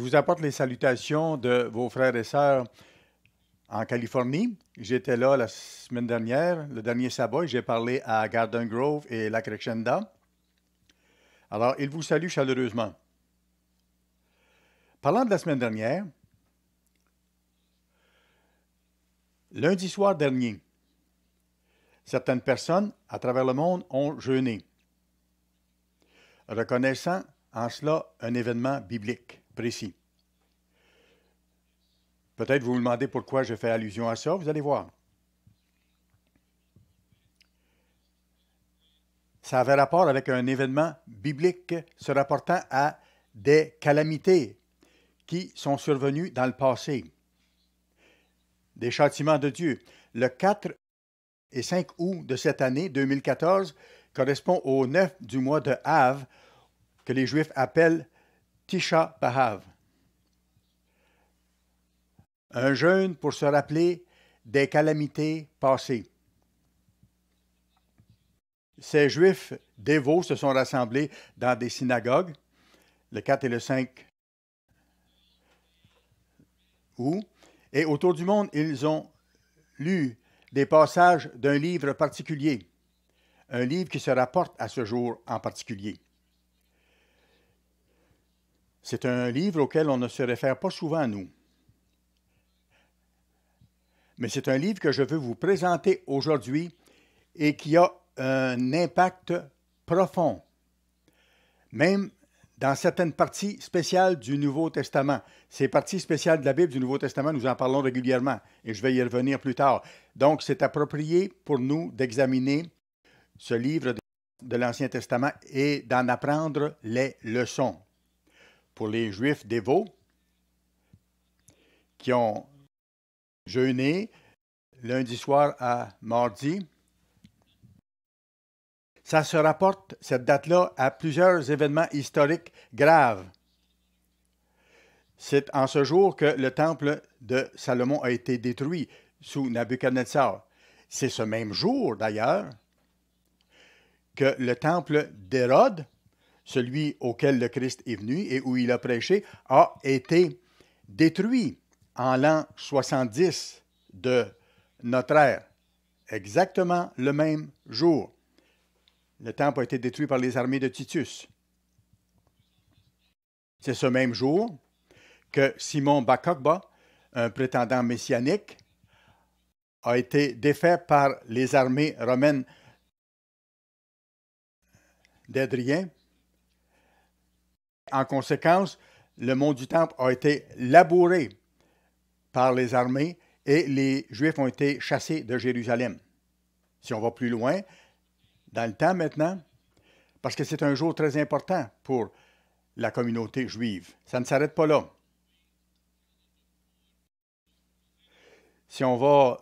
Je vous apporte les salutations de vos frères et sœurs en Californie. J'étais là la semaine dernière, le dernier sabbat, j'ai parlé à Garden Grove et La Crescenda. Alors, ils vous saluent chaleureusement. Parlant de la semaine dernière, lundi soir dernier, certaines personnes à travers le monde ont jeûné, reconnaissant en cela un événement biblique précis. Peut-être vous vous demandez pourquoi je fais allusion à ça, vous allez voir. Ça avait rapport avec un événement biblique se rapportant à des calamités qui sont survenues dans le passé, des châtiments de Dieu. Le 4 et 5 août de cette année 2014 correspond au 9 du mois de Av, que les Juifs appellent Tisha B'Av un jeûne pour se rappeler des calamités passées. Ces Juifs dévots se sont rassemblés dans des synagogues, le 4 et le 5 août, et autour du monde, ils ont lu des passages d'un livre particulier, un livre qui se rapporte à ce jour en particulier. C'est un livre auquel on ne se réfère pas souvent, à nous mais c'est un livre que je veux vous présenter aujourd'hui et qui a un impact profond, même dans certaines parties spéciales du Nouveau Testament. Ces parties spéciales de la Bible du Nouveau Testament, nous en parlons régulièrement et je vais y revenir plus tard. Donc, c'est approprié pour nous d'examiner ce livre de l'Ancien Testament et d'en apprendre les leçons. Pour les Juifs dévots qui ont jeûner lundi soir à mardi. Ça se rapporte, cette date-là, à plusieurs événements historiques graves. C'est en ce jour que le temple de Salomon a été détruit sous Nabucodonosor. C'est ce même jour, d'ailleurs, que le temple d'Hérode, celui auquel le Christ est venu et où il a prêché, a été détruit en l'an 70 de notre ère, exactement le même jour. Le temple a été détruit par les armées de Titus. C'est ce même jour que Simon Bakokba, un prétendant messianique, a été défait par les armées romaines d'Adrien. En conséquence, le mont du temple a été labouré par les armées et les Juifs ont été chassés de Jérusalem. Si on va plus loin, dans le temps maintenant, parce que c'est un jour très important pour la communauté juive. Ça ne s'arrête pas là. Si on va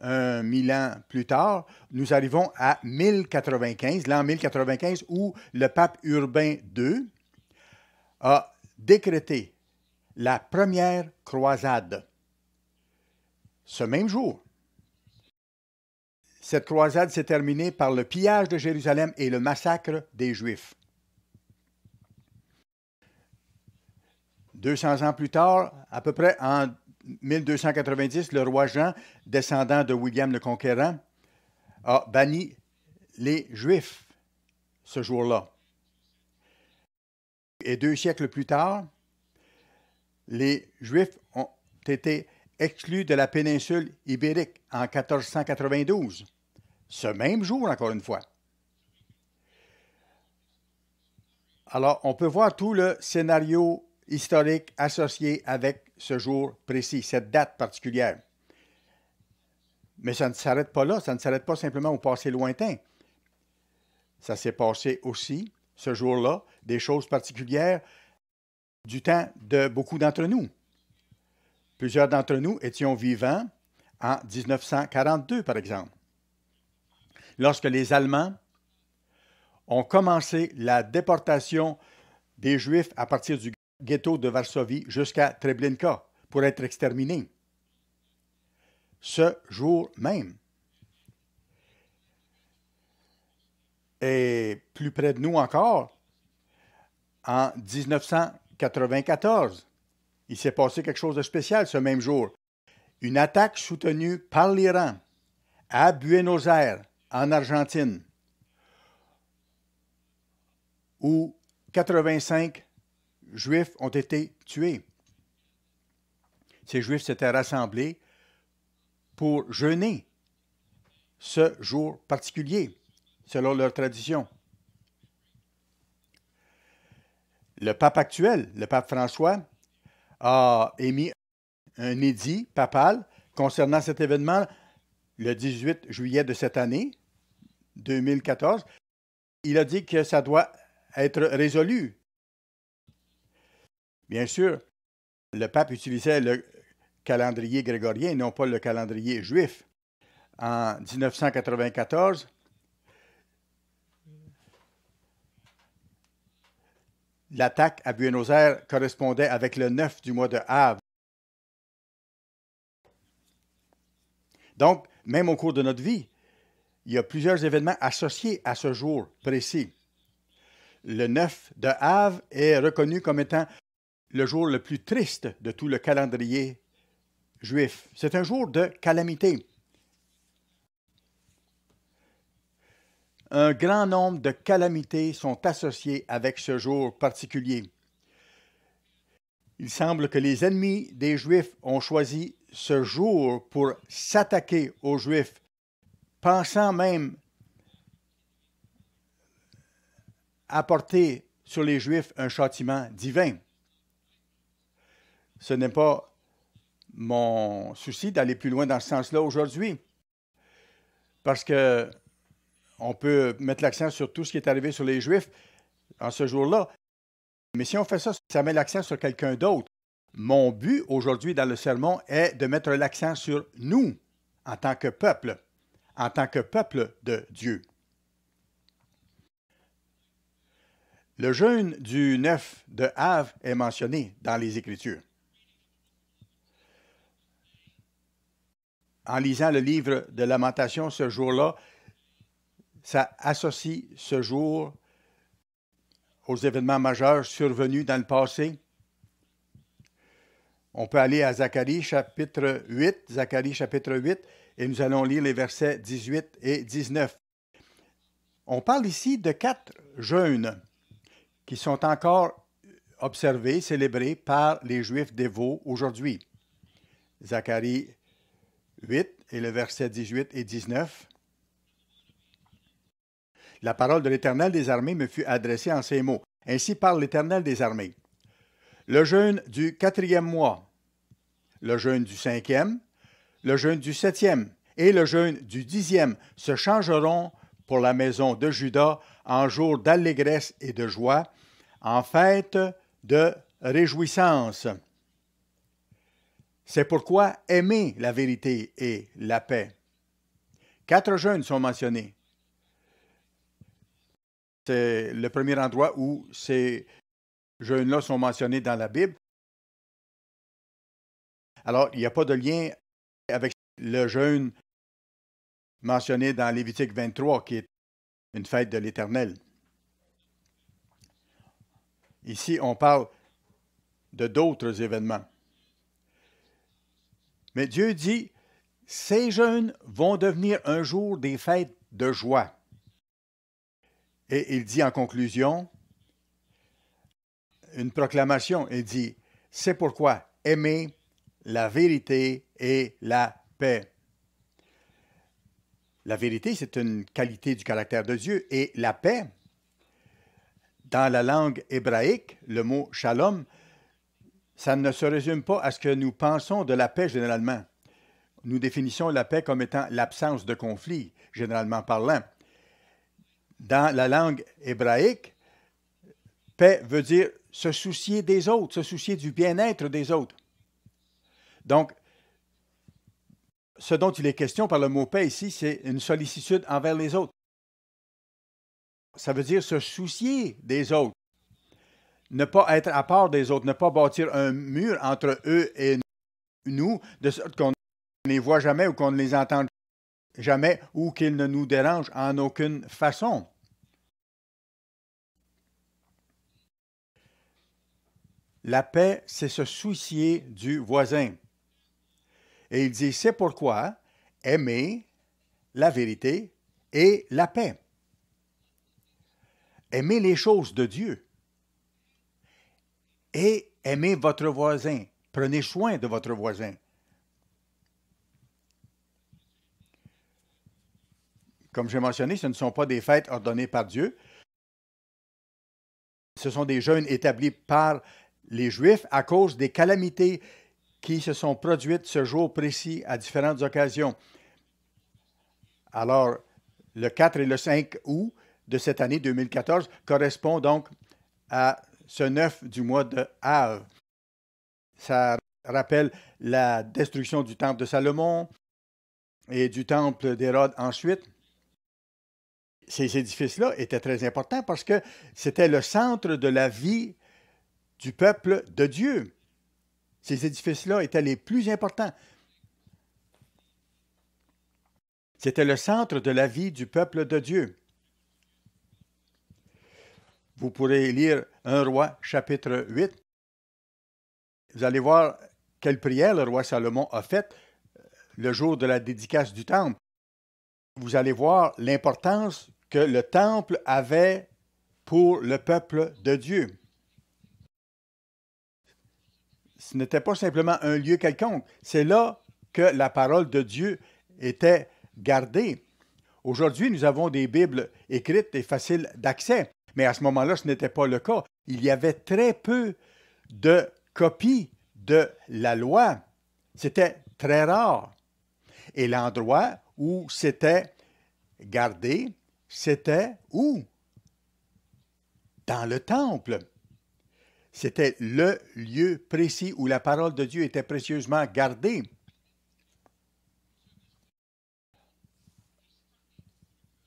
un mille ans plus tard, nous arrivons à 1095, l'an 1095, où le pape Urbain II a décrété la première croisade ce même jour. Cette croisade s'est terminée par le pillage de Jérusalem et le massacre des Juifs. 200 ans plus tard, à peu près en 1290, le roi Jean, descendant de William le Conquérant, a banni les Juifs ce jour-là. Et deux siècles plus tard, les Juifs ont été exclu de la péninsule ibérique en 1492, ce même jour encore une fois. Alors, on peut voir tout le scénario historique associé avec ce jour précis, cette date particulière. Mais ça ne s'arrête pas là, ça ne s'arrête pas simplement au passé lointain. Ça s'est passé aussi, ce jour-là, des choses particulières du temps de beaucoup d'entre nous. Plusieurs d'entre nous étions vivants en 1942, par exemple, lorsque les Allemands ont commencé la déportation des Juifs à partir du ghetto de Varsovie jusqu'à Treblinka pour être exterminés. Ce jour même. Et plus près de nous encore, en 1994, il s'est passé quelque chose de spécial ce même jour. Une attaque soutenue par l'Iran à Buenos Aires, en Argentine, où 85 Juifs ont été tués. Ces Juifs s'étaient rassemblés pour jeûner ce jour particulier, selon leur tradition. Le pape actuel, le pape François, a émis un édit papal concernant cet événement le 18 juillet de cette année, 2014. Il a dit que ça doit être résolu. Bien sûr, le pape utilisait le calendrier grégorien, non pas le calendrier juif. En 1994, L'attaque à Buenos Aires correspondait avec le 9 du mois de Havre. Donc, même au cours de notre vie, il y a plusieurs événements associés à ce jour précis. Le 9 de Havre est reconnu comme étant le jour le plus triste de tout le calendrier juif. C'est un jour de calamité. un grand nombre de calamités sont associées avec ce jour particulier. Il semble que les ennemis des Juifs ont choisi ce jour pour s'attaquer aux Juifs, pensant même apporter sur les Juifs un châtiment divin. Ce n'est pas mon souci d'aller plus loin dans ce sens-là aujourd'hui, parce que on peut mettre l'accent sur tout ce qui est arrivé sur les Juifs en ce jour-là. Mais si on fait ça, ça met l'accent sur quelqu'un d'autre. Mon but aujourd'hui dans le sermon est de mettre l'accent sur nous en tant que peuple, en tant que peuple de Dieu. Le jeûne du 9 de Havre est mentionné dans les Écritures. En lisant le livre de Lamentation ce jour-là, ça associe ce jour aux événements majeurs survenus dans le passé. On peut aller à Zacharie chapitre 8, Zacharie chapitre 8, et nous allons lire les versets 18 et 19. On parle ici de quatre jeûnes qui sont encore observés, célébrés par les Juifs dévots aujourd'hui. Zacharie 8 et le verset 18 et 19. La parole de l'Éternel des armées me fut adressée en ces mots. Ainsi parle l'Éternel des armées. Le jeûne du quatrième mois, le jeûne du cinquième, le jeûne du septième et le jeûne du dixième se changeront pour la maison de Judas en jour d'allégresse et de joie, en fête de réjouissance. C'est pourquoi aimer la vérité et la paix. Quatre jeûnes sont mentionnés c'est le premier endroit où ces jeunes-là sont mentionnés dans la Bible. Alors, il n'y a pas de lien avec le jeûne mentionné dans Lévitique 23, qui est une fête de l'Éternel. Ici, on parle de d'autres événements. Mais Dieu dit, ces jeunes vont devenir un jour des fêtes de joie. Et il dit en conclusion, une proclamation, il dit, c'est pourquoi aimer la vérité et la paix. La vérité, c'est une qualité du caractère de Dieu et la paix, dans la langue hébraïque, le mot shalom, ça ne se résume pas à ce que nous pensons de la paix généralement. Nous définissons la paix comme étant l'absence de conflit, généralement parlant dans la langue hébraïque, paix veut dire se soucier des autres, se soucier du bien-être des autres. Donc, ce dont il est question par le mot paix ici, c'est une sollicitude envers les autres. Ça veut dire se soucier des autres, ne pas être à part des autres, ne pas bâtir un mur entre eux et nous, de sorte qu'on ne les voit jamais ou qu'on ne les entend jamais ou qu'il ne nous dérange en aucune façon. La paix, c'est se soucier du voisin. Et il dit, c'est pourquoi aimer la vérité et la paix. Aimer les choses de Dieu. Et aimez votre voisin. Prenez soin de votre voisin. Comme j'ai mentionné, ce ne sont pas des fêtes ordonnées par Dieu. Ce sont des jeûnes établis par les Juifs à cause des calamités qui se sont produites ce jour précis à différentes occasions. Alors, le 4 et le 5 août de cette année 2014 correspond donc à ce 9 du mois de Av. Ça rappelle la destruction du temple de Salomon et du temple d'Hérode ensuite ces édifices-là étaient très importants parce que c'était le centre de la vie du peuple de Dieu. Ces édifices-là étaient les plus importants. C'était le centre de la vie du peuple de Dieu. Vous pourrez lire 1 roi chapitre 8. Vous allez voir quelle prière le roi Salomon a faite euh, le jour de la dédicace du temple. Vous allez voir l'importance que le temple avait pour le peuple de Dieu. Ce n'était pas simplement un lieu quelconque, c'est là que la parole de Dieu était gardée. Aujourd'hui, nous avons des Bibles écrites et faciles d'accès, mais à ce moment-là, ce n'était pas le cas. Il y avait très peu de copies de la loi. C'était très rare. Et l'endroit où c'était gardé, c'était où? Dans le temple. C'était le lieu précis où la parole de Dieu était précieusement gardée.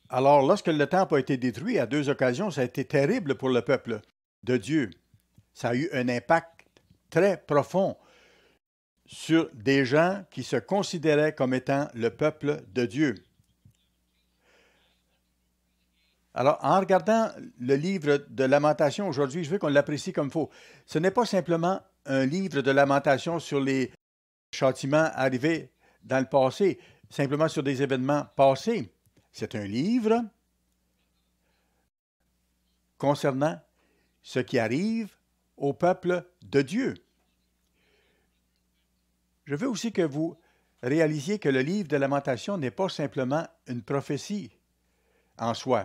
Alors, lorsque le temple a été détruit à deux occasions, ça a été terrible pour le peuple de Dieu. Ça a eu un impact très profond sur des gens qui se considéraient comme étant le peuple de Dieu. Alors, en regardant le livre de lamentation aujourd'hui, je veux qu'on l'apprécie comme faut. Ce n'est pas simplement un livre de lamentation sur les châtiments arrivés dans le passé, simplement sur des événements passés. C'est un livre concernant ce qui arrive au peuple de Dieu. Je veux aussi que vous réalisiez que le livre de lamentation n'est pas simplement une prophétie en soi.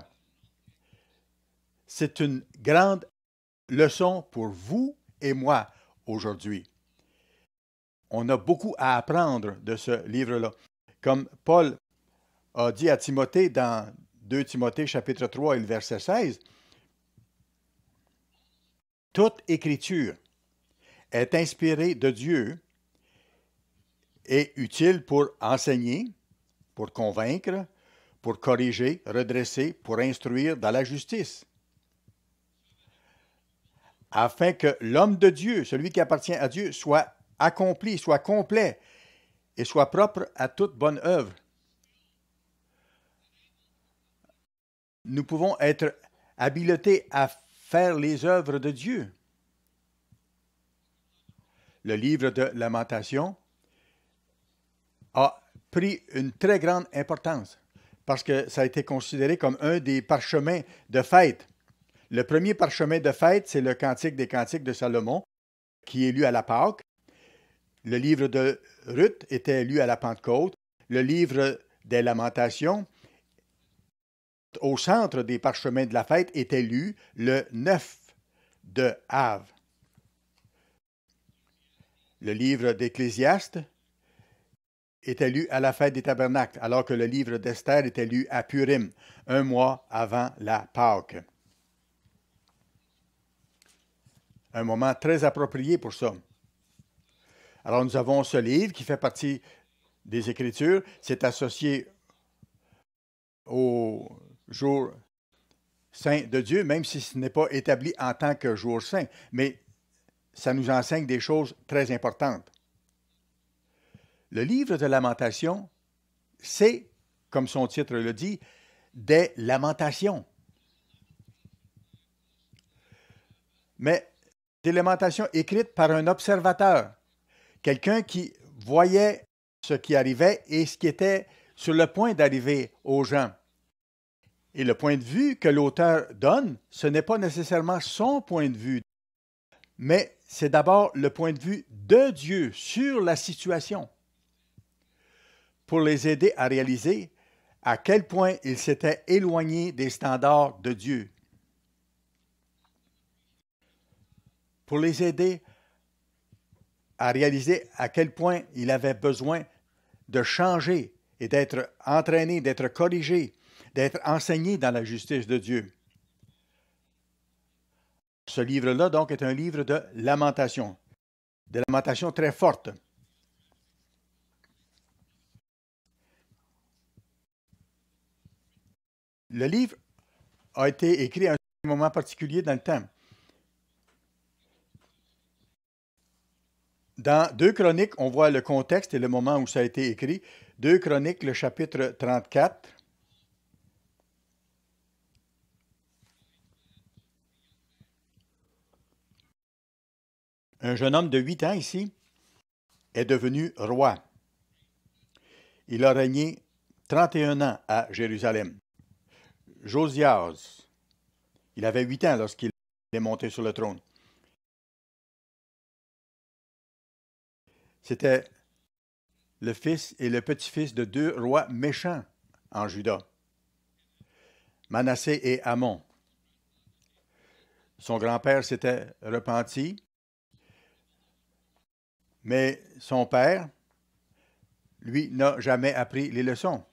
C'est une grande leçon pour vous et moi aujourd'hui. On a beaucoup à apprendre de ce livre-là. Comme Paul a dit à Timothée dans 2 Timothée chapitre 3 et le verset 16, toute écriture est inspirée de Dieu et utile pour enseigner, pour convaincre, pour corriger, redresser, pour instruire dans la justice, afin que l'homme de Dieu, celui qui appartient à Dieu, soit accompli, soit complet et soit propre à toute bonne œuvre. Nous pouvons être habilités à faire les œuvres de Dieu. Le livre de Lamentation a pris une très grande importance parce que ça a été considéré comme un des parchemins de fête le premier parchemin de fête, c'est le Cantique des Cantiques de Salomon, qui est lu à la Pâque. Le livre de Ruth était lu à la Pentecôte. Le livre des Lamentations, au centre des parchemins de la fête, était lu le 9 de Havre. Le livre d'Ecclésiaste était lu à la fête des tabernacles, alors que le livre d'Esther était lu à Purim, un mois avant la Pâque. un moment très approprié pour ça. Alors nous avons ce livre qui fait partie des Écritures. C'est associé au jour saint de Dieu, même si ce n'est pas établi en tant que jour saint. Mais ça nous enseigne des choses très importantes. Le livre de lamentation, c'est, comme son titre le dit, des lamentations. Mais d'élémentation écrite par un observateur, quelqu'un qui voyait ce qui arrivait et ce qui était sur le point d'arriver aux gens. Et le point de vue que l'auteur donne, ce n'est pas nécessairement son point de vue, mais c'est d'abord le point de vue de Dieu sur la situation, pour les aider à réaliser à quel point ils s'étaient éloignés des standards de Dieu pour les aider à réaliser à quel point il avait besoin de changer et d'être entraîné, d'être corrigé, d'être enseigné dans la justice de Dieu. Ce livre-là, donc, est un livre de lamentation, de lamentation très forte. Le livre a été écrit à un moment particulier dans le temps. Dans Deux Chroniques, on voit le contexte et le moment où ça a été écrit. Deux Chroniques, le chapitre 34. Un jeune homme de 8 ans ici est devenu roi. Il a régné 31 ans à Jérusalem. Josias, il avait huit ans lorsqu'il est monté sur le trône. C'était le fils et le petit-fils de deux rois méchants en Juda, Manassé et Amon. Son grand-père s'était repenti, mais son père, lui, n'a jamais appris les leçons.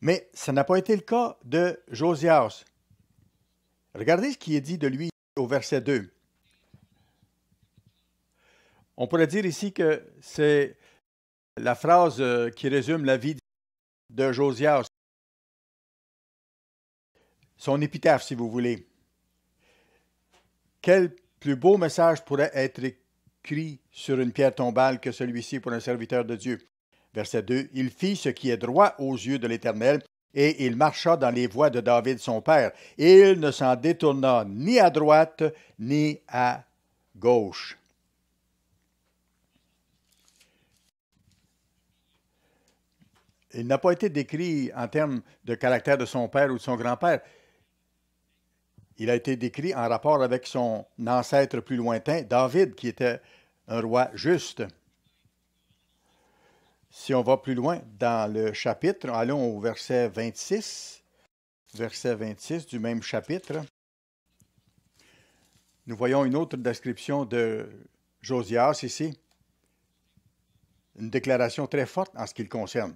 Mais ça n'a pas été le cas de Josias. Regardez ce qui est dit de lui au verset 2. On pourrait dire ici que c'est la phrase euh, qui résume la vie de Josias, son épitaphe, si vous voulez. Quel plus beau message pourrait être écrit sur une pierre tombale que celui-ci pour un serviteur de Dieu? Verset 2. Il fit ce qui est droit aux yeux de l'Éternel, et il marcha dans les voies de David son père. et Il ne s'en détourna ni à droite ni à gauche. il n'a pas été décrit en termes de caractère de son père ou de son grand-père. Il a été décrit en rapport avec son ancêtre plus lointain, David, qui était un roi juste. Si on va plus loin dans le chapitre, allons au verset 26, verset 26 du même chapitre. Nous voyons une autre description de Josias ici, une déclaration très forte en ce qui le concerne.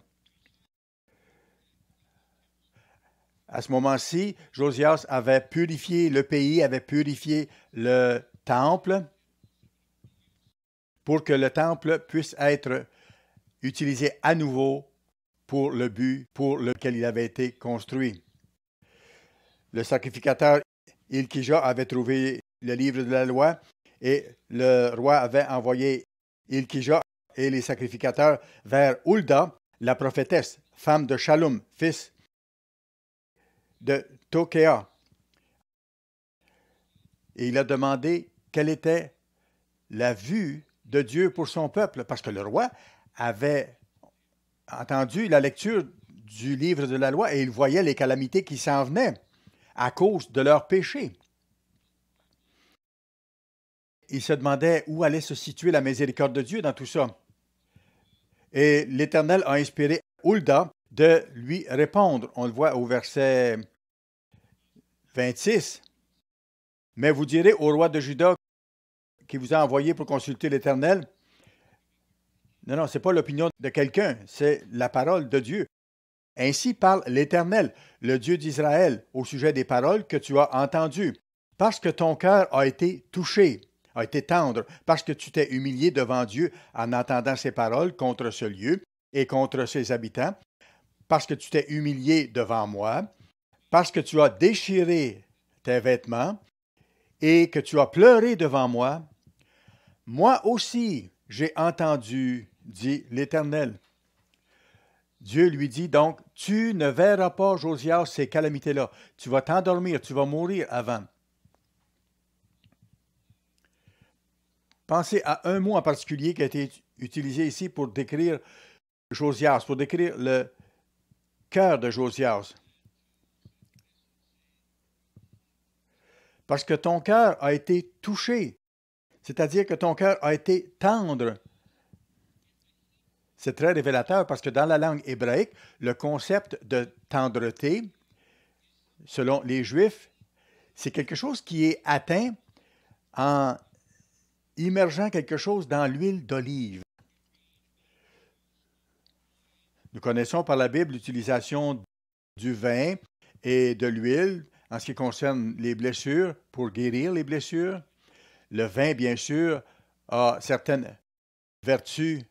à ce moment-ci, Josias avait purifié le pays, avait purifié le temple pour que le temple puisse être utilisé à nouveau pour le but pour lequel il avait été construit. Le sacrificateur Ilkija avait trouvé le livre de la loi et le roi avait envoyé Ilkija et les sacrificateurs vers Hulda, la prophétesse, femme de Shalom, fils de Tokéa. Et il a demandé quelle était la vue de Dieu pour son peuple, parce que le roi avait entendu la lecture du livre de la loi et il voyait les calamités qui s'en venaient à cause de leurs péchés. Il se demandait où allait se situer la miséricorde de Dieu dans tout ça. Et l'Éternel a inspiré Hulda, de lui répondre. On le voit au verset 26. Mais vous direz au roi de Juda qui vous a envoyé pour consulter l'Éternel. Non, non, ce n'est pas l'opinion de quelqu'un, c'est la parole de Dieu. Ainsi parle l'Éternel, le Dieu d'Israël, au sujet des paroles que tu as entendues, parce que ton cœur a été touché, a été tendre, parce que tu t'es humilié devant Dieu en entendant ces paroles contre ce lieu et contre ses habitants, parce que tu t'es humilié devant moi, parce que tu as déchiré tes vêtements et que tu as pleuré devant moi, moi aussi j'ai entendu, dit l'Éternel. Dieu lui dit donc, tu ne verras pas, Josias, ces calamités-là. Tu vas t'endormir, tu vas mourir avant. Pensez à un mot en particulier qui a été utilisé ici pour décrire Josias, pour décrire le, cœur de Josias. Parce que ton cœur a été touché, c'est-à-dire que ton cœur a été tendre. C'est très révélateur parce que dans la langue hébraïque, le concept de tendreté, selon les Juifs, c'est quelque chose qui est atteint en immergeant quelque chose dans l'huile d'olive. Nous connaissons par la Bible l'utilisation du vin et de l'huile en ce qui concerne les blessures, pour guérir les blessures. Le vin, bien sûr, a certaines vertus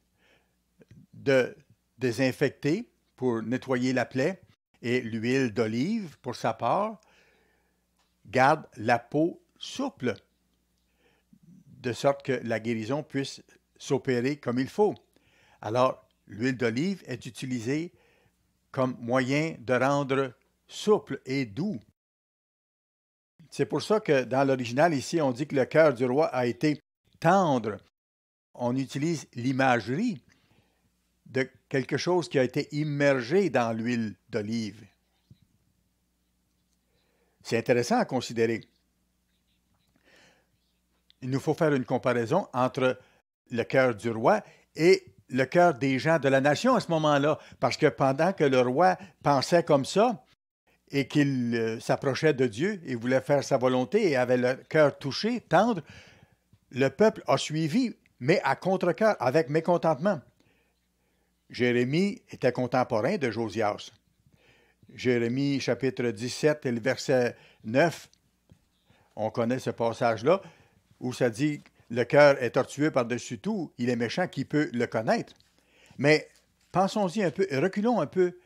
de désinfecter pour nettoyer la plaie et l'huile d'olive, pour sa part, garde la peau souple, de sorte que la guérison puisse s'opérer comme il faut. Alors, L'huile d'olive est utilisée comme moyen de rendre souple et doux. C'est pour ça que dans l'original ici, on dit que le cœur du roi a été tendre. On utilise l'imagerie de quelque chose qui a été immergé dans l'huile d'olive. C'est intéressant à considérer. Il nous faut faire une comparaison entre le cœur du roi et le cœur des gens de la nation à ce moment-là, parce que pendant que le roi pensait comme ça et qu'il euh, s'approchait de Dieu et voulait faire sa volonté et avait le cœur touché, tendre, le peuple a suivi, mais à contre-cœur, avec mécontentement. Jérémie était contemporain de Josias. Jérémie chapitre 17 et le verset 9, on connaît ce passage-là, où ça dit le cœur est tortueux par-dessus tout, il est méchant, qui peut le connaître? Mais pensons-y un peu, reculons un peu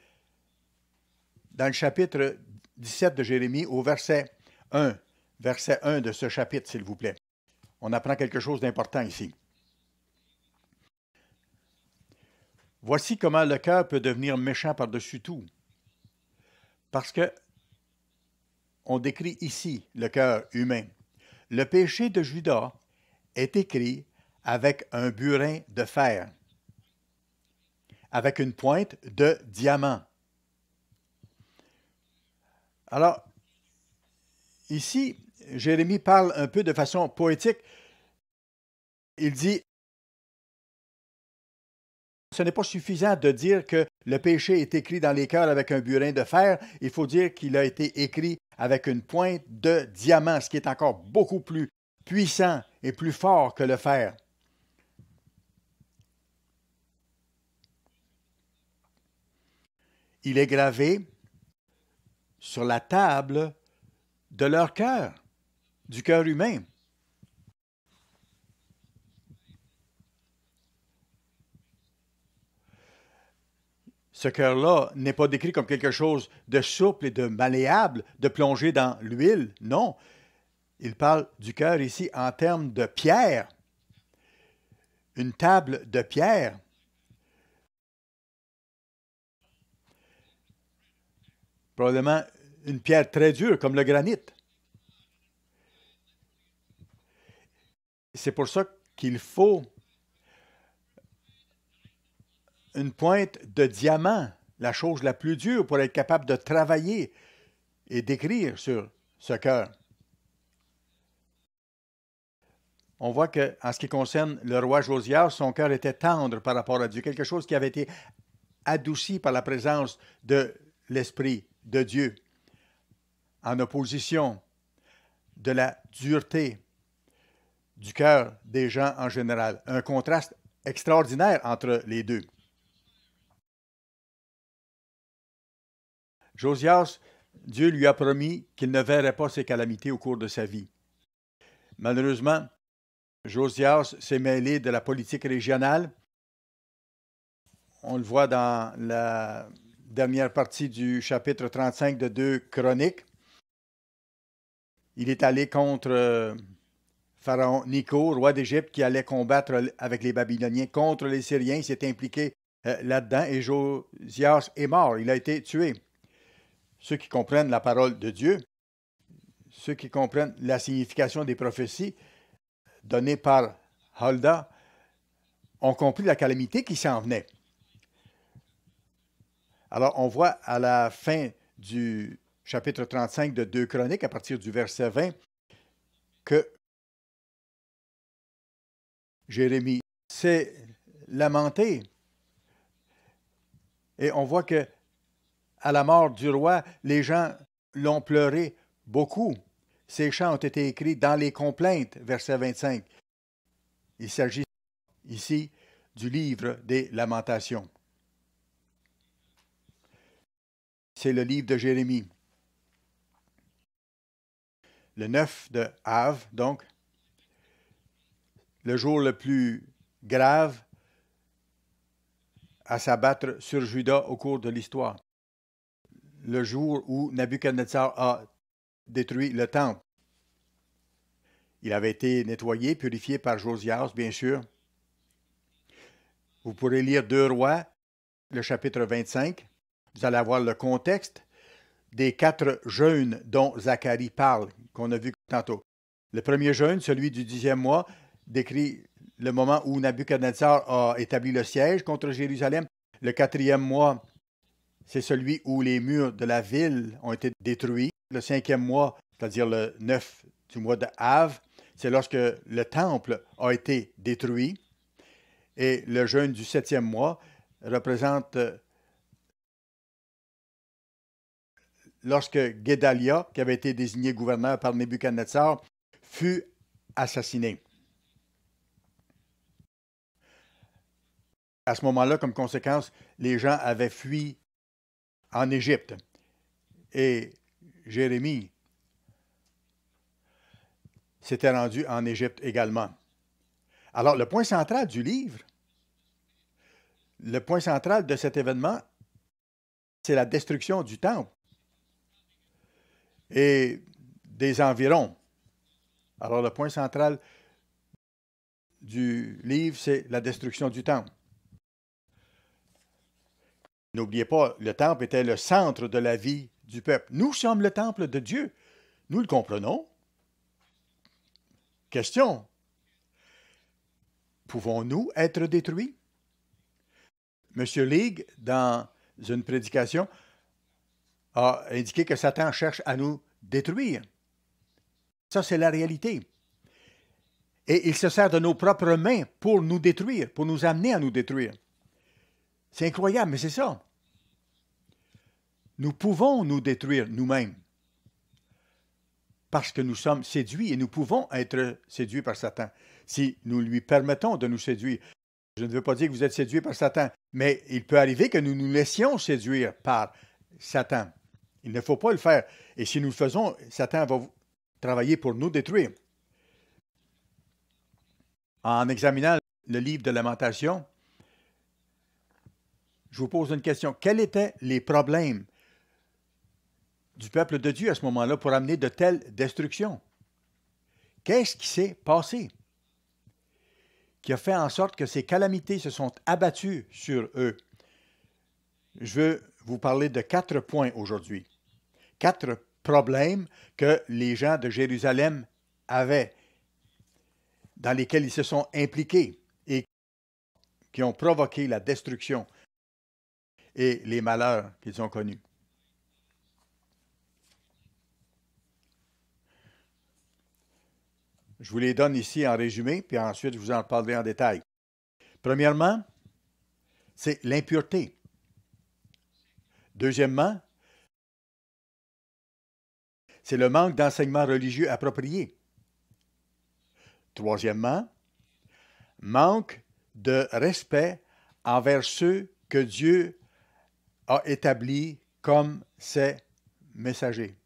dans le chapitre 17 de Jérémie au verset 1, verset 1 de ce chapitre, s'il vous plaît. On apprend quelque chose d'important ici. Voici comment le cœur peut devenir méchant par-dessus tout. Parce que on décrit ici le cœur humain. Le péché de Judas est écrit avec un burin de fer, avec une pointe de diamant. Alors, ici, Jérémie parle un peu de façon poétique. Il dit, ce n'est pas suffisant de dire que le péché est écrit dans les cœurs avec un burin de fer, il faut dire qu'il a été écrit avec une pointe de diamant, ce qui est encore beaucoup plus puissant est plus fort que le fer. Il est gravé sur la table de leur cœur, du cœur humain. Ce cœur-là n'est pas décrit comme quelque chose de souple et de malléable, de plonger dans l'huile. Non, il parle du cœur ici en termes de pierre. Une table de pierre. Probablement une pierre très dure comme le granit. C'est pour ça qu'il faut une pointe de diamant, la chose la plus dure pour être capable de travailler et d'écrire sur ce cœur. on voit qu'en ce qui concerne le roi Josias, son cœur était tendre par rapport à Dieu, quelque chose qui avait été adouci par la présence de l'Esprit de Dieu, en opposition de la dureté du cœur des gens en général. Un contraste extraordinaire entre les deux. Josias, Dieu lui a promis qu'il ne verrait pas ses calamités au cours de sa vie. Malheureusement, Josias s'est mêlé de la politique régionale. On le voit dans la dernière partie du chapitre 35 de deux Chroniques. Il est allé contre euh, Pharaon Nico, roi d'Égypte, qui allait combattre avec les Babyloniens contre les Syriens. Il s'est impliqué euh, là-dedans et Josias est mort. Il a été tué. Ceux qui comprennent la parole de Dieu, ceux qui comprennent la signification des prophéties, donnés par Holda ont compris la calamité qui s'en venait. Alors, on voit à la fin du chapitre 35 de 2 Chroniques, à partir du verset 20, que Jérémie s'est lamenté. Et on voit que à la mort du roi, les gens l'ont pleuré beaucoup. Ces chants ont été écrits dans les complaintes, verset 25. Il s'agit ici du livre des lamentations. C'est le livre de Jérémie. Le 9 de Av, donc, le jour le plus grave à s'abattre sur Juda au cours de l'histoire. Le jour où Nabuchodonosor a détruit le temple. Il avait été nettoyé, purifié par Josias, bien sûr. Vous pourrez lire Deux Rois, le chapitre 25. Vous allez avoir le contexte des quatre jeûnes dont Zacharie parle, qu'on a vu tantôt. Le premier jeûne, celui du dixième mois, décrit le moment où Nabucodonosor a établi le siège contre Jérusalem. Le quatrième mois, c'est celui où les murs de la ville ont été détruits. Le cinquième mois, c'est-à-dire le 9 du mois de Havre, c'est lorsque le temple a été détruit et le jeûne du septième mois représente euh, lorsque Gedalia, qui avait été désigné gouverneur par Nebuchadnezzar, fut assassiné. À ce moment-là, comme conséquence, les gens avaient fui en Égypte. Et Jérémie s'était rendu en Égypte également. Alors, le point central du livre, le point central de cet événement, c'est la destruction du temple et des environs. Alors, le point central du livre, c'est la destruction du temple. N'oubliez pas, le temple était le centre de la vie du peuple. Nous sommes le temple de Dieu. Nous le comprenons. Question. Pouvons-nous être détruits? Monsieur League, dans une prédication, a indiqué que Satan cherche à nous détruire. Ça, c'est la réalité. Et il se sert de nos propres mains pour nous détruire, pour nous amener à nous détruire. C'est incroyable, mais c'est ça. Nous pouvons nous détruire nous-mêmes parce que nous sommes séduits et nous pouvons être séduits par Satan si nous lui permettons de nous séduire. Je ne veux pas dire que vous êtes séduits par Satan, mais il peut arriver que nous nous laissions séduire par Satan. Il ne faut pas le faire. Et si nous le faisons, Satan va travailler pour nous détruire. En examinant le livre de lamentation, je vous pose une question. Quels étaient les problèmes du peuple de Dieu à ce moment-là pour amener de telles destructions. Qu'est-ce qui s'est passé qui a fait en sorte que ces calamités se sont abattues sur eux? Je veux vous parler de quatre points aujourd'hui, quatre problèmes que les gens de Jérusalem avaient, dans lesquels ils se sont impliqués et qui ont provoqué la destruction et les malheurs qu'ils ont connus. Je vous les donne ici en résumé, puis ensuite je vous en reparlerai en détail. Premièrement, c'est l'impureté. Deuxièmement, c'est le manque d'enseignement religieux approprié. Troisièmement, manque de respect envers ceux que Dieu a établis comme ses messagers.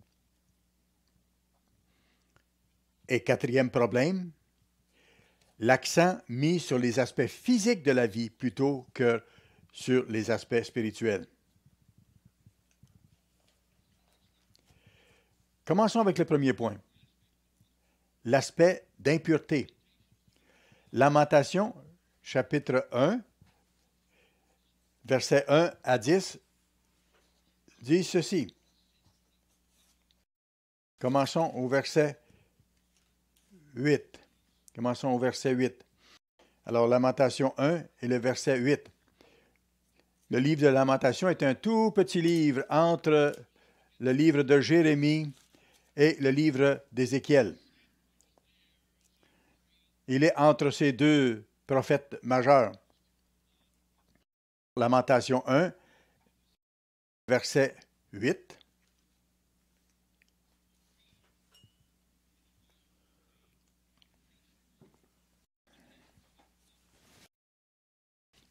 Et quatrième problème, l'accent mis sur les aspects physiques de la vie plutôt que sur les aspects spirituels. Commençons avec le premier point, l'aspect d'impureté. Lamentation, chapitre 1, versets 1 à 10, dit ceci. Commençons au verset 8. Commençons au verset 8. Alors, Lamentation 1 et le verset 8. Le livre de Lamentation est un tout petit livre entre le livre de Jérémie et le livre d'Ézéchiel. Il est entre ces deux prophètes majeurs. Lamentation 1, verset 8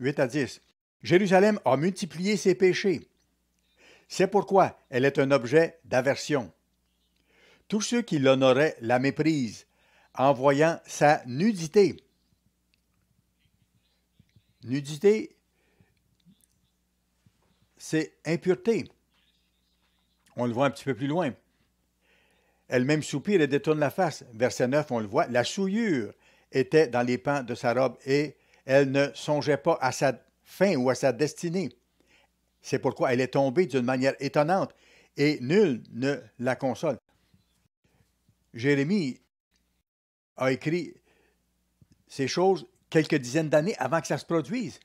8 à 10. Jérusalem a multiplié ses péchés. C'est pourquoi elle est un objet d'aversion. Tous ceux qui l'honoraient la méprisent en voyant sa nudité. Nudité, c'est impureté. On le voit un petit peu plus loin. Elle même soupire et détourne la face. Verset 9, on le voit. La souillure était dans les pans de sa robe et elle ne songeait pas à sa fin ou à sa destinée. C'est pourquoi elle est tombée d'une manière étonnante et nul ne la console. Jérémie a écrit ces choses quelques dizaines d'années avant que ça se produise.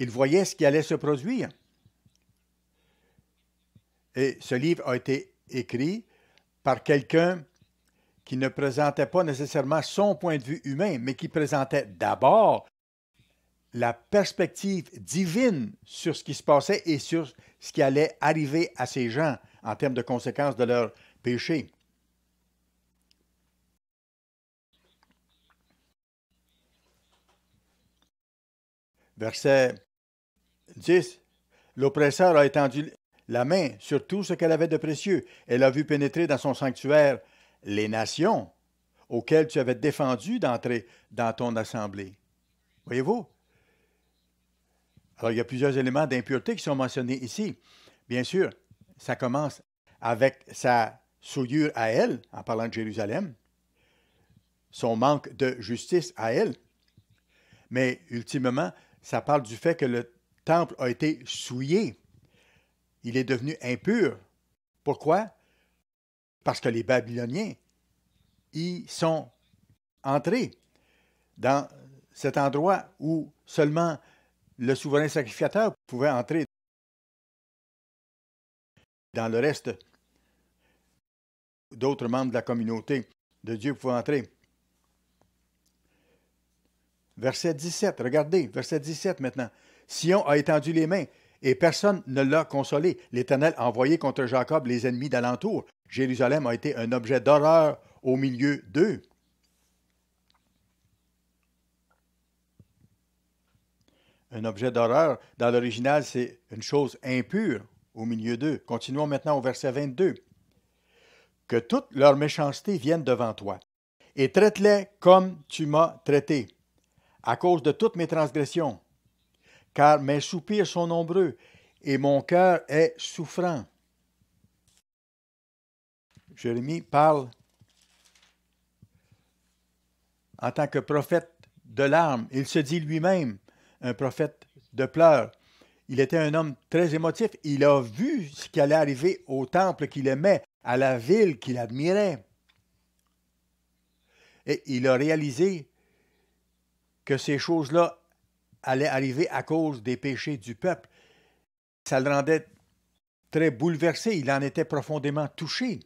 Il voyait ce qui allait se produire. Et ce livre a été écrit par quelqu'un qui ne présentait pas nécessairement son point de vue humain, mais qui présentait d'abord la perspective divine sur ce qui se passait et sur ce qui allait arriver à ces gens en termes de conséquences de leur péché. Verset 10. L'oppresseur a étendu la main sur tout ce qu'elle avait de précieux. Elle a vu pénétrer dans son sanctuaire les nations auxquelles tu avais défendu d'entrer dans ton assemblée. Voyez-vous? Alors, il y a plusieurs éléments d'impureté qui sont mentionnés ici. Bien sûr, ça commence avec sa souillure à elle, en parlant de Jérusalem, son manque de justice à elle. Mais ultimement, ça parle du fait que le temple a été souillé. Il est devenu impur. Pourquoi? parce que les Babyloniens y sont entrés dans cet endroit où seulement le souverain sacrificateur pouvait entrer dans le reste d'autres membres de la communauté de Dieu pouvaient entrer. Verset 17, regardez, verset 17 maintenant. Sion a étendu les mains, et personne ne l'a consolé. L'Éternel a envoyé contre Jacob les ennemis d'alentour. Jérusalem a été un objet d'horreur au milieu d'eux. Un objet d'horreur, dans l'original, c'est une chose impure au milieu d'eux. Continuons maintenant au verset 22. Que toutes leur méchancetés viennent devant toi, et traite-les comme tu m'as traité, à cause de toutes mes transgressions car mes soupirs sont nombreux et mon cœur est souffrant. Jérémie parle en tant que prophète de larmes. Il se dit lui-même un prophète de pleurs. Il était un homme très émotif. Il a vu ce qui allait arriver au temple qu'il aimait, à la ville qu'il admirait. Et il a réalisé que ces choses-là allait arriver à cause des péchés du peuple. Ça le rendait très bouleversé, il en était profondément touché.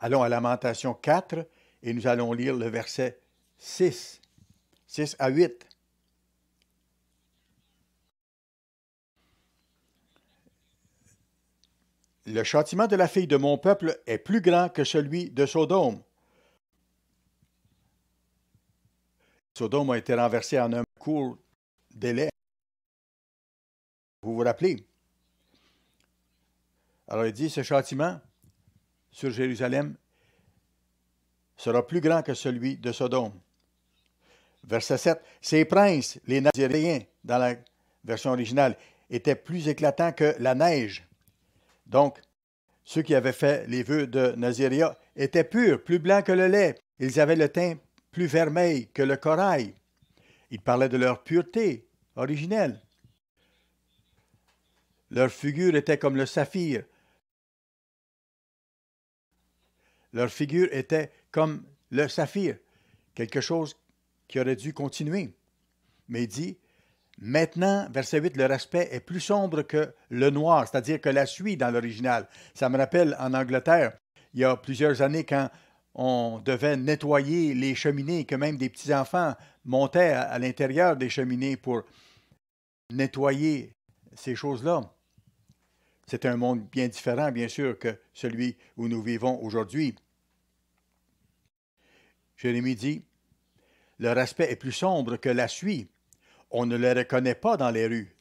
Allons à Lamentation 4 et nous allons lire le verset 6, 6 à 8. Le châtiment de la fille de mon peuple est plus grand que celui de Sodome, Sodome a été renversé en un court délai. Vous vous rappelez? Alors il dit, ce châtiment sur Jérusalem sera plus grand que celui de Sodome. Verset 7, ces princes, les Naziréens, dans la version originale, étaient plus éclatants que la neige. Donc, ceux qui avaient fait les vœux de Naziréa étaient purs, plus blancs que le lait. Ils avaient le teint plus vermeil que le corail. Il parlait de leur pureté originelle. Leur figure était comme le saphir. Leur figure était comme le saphir, quelque chose qui aurait dû continuer. Mais il dit, maintenant, verset 8, leur aspect est plus sombre que le noir, c'est-à-dire que la suie dans l'original. Ça me rappelle en Angleterre, il y a plusieurs années, quand on devait nettoyer les cheminées, que même des petits-enfants montaient à, l'intérieur des cheminées pour nettoyer ces choses-là. C'est un monde bien différent, bien sûr, que celui où nous vivons aujourd'hui. Jérémie dit, Leur aspect est plus sombre que la suie. On ne les reconnaît pas dans les rues.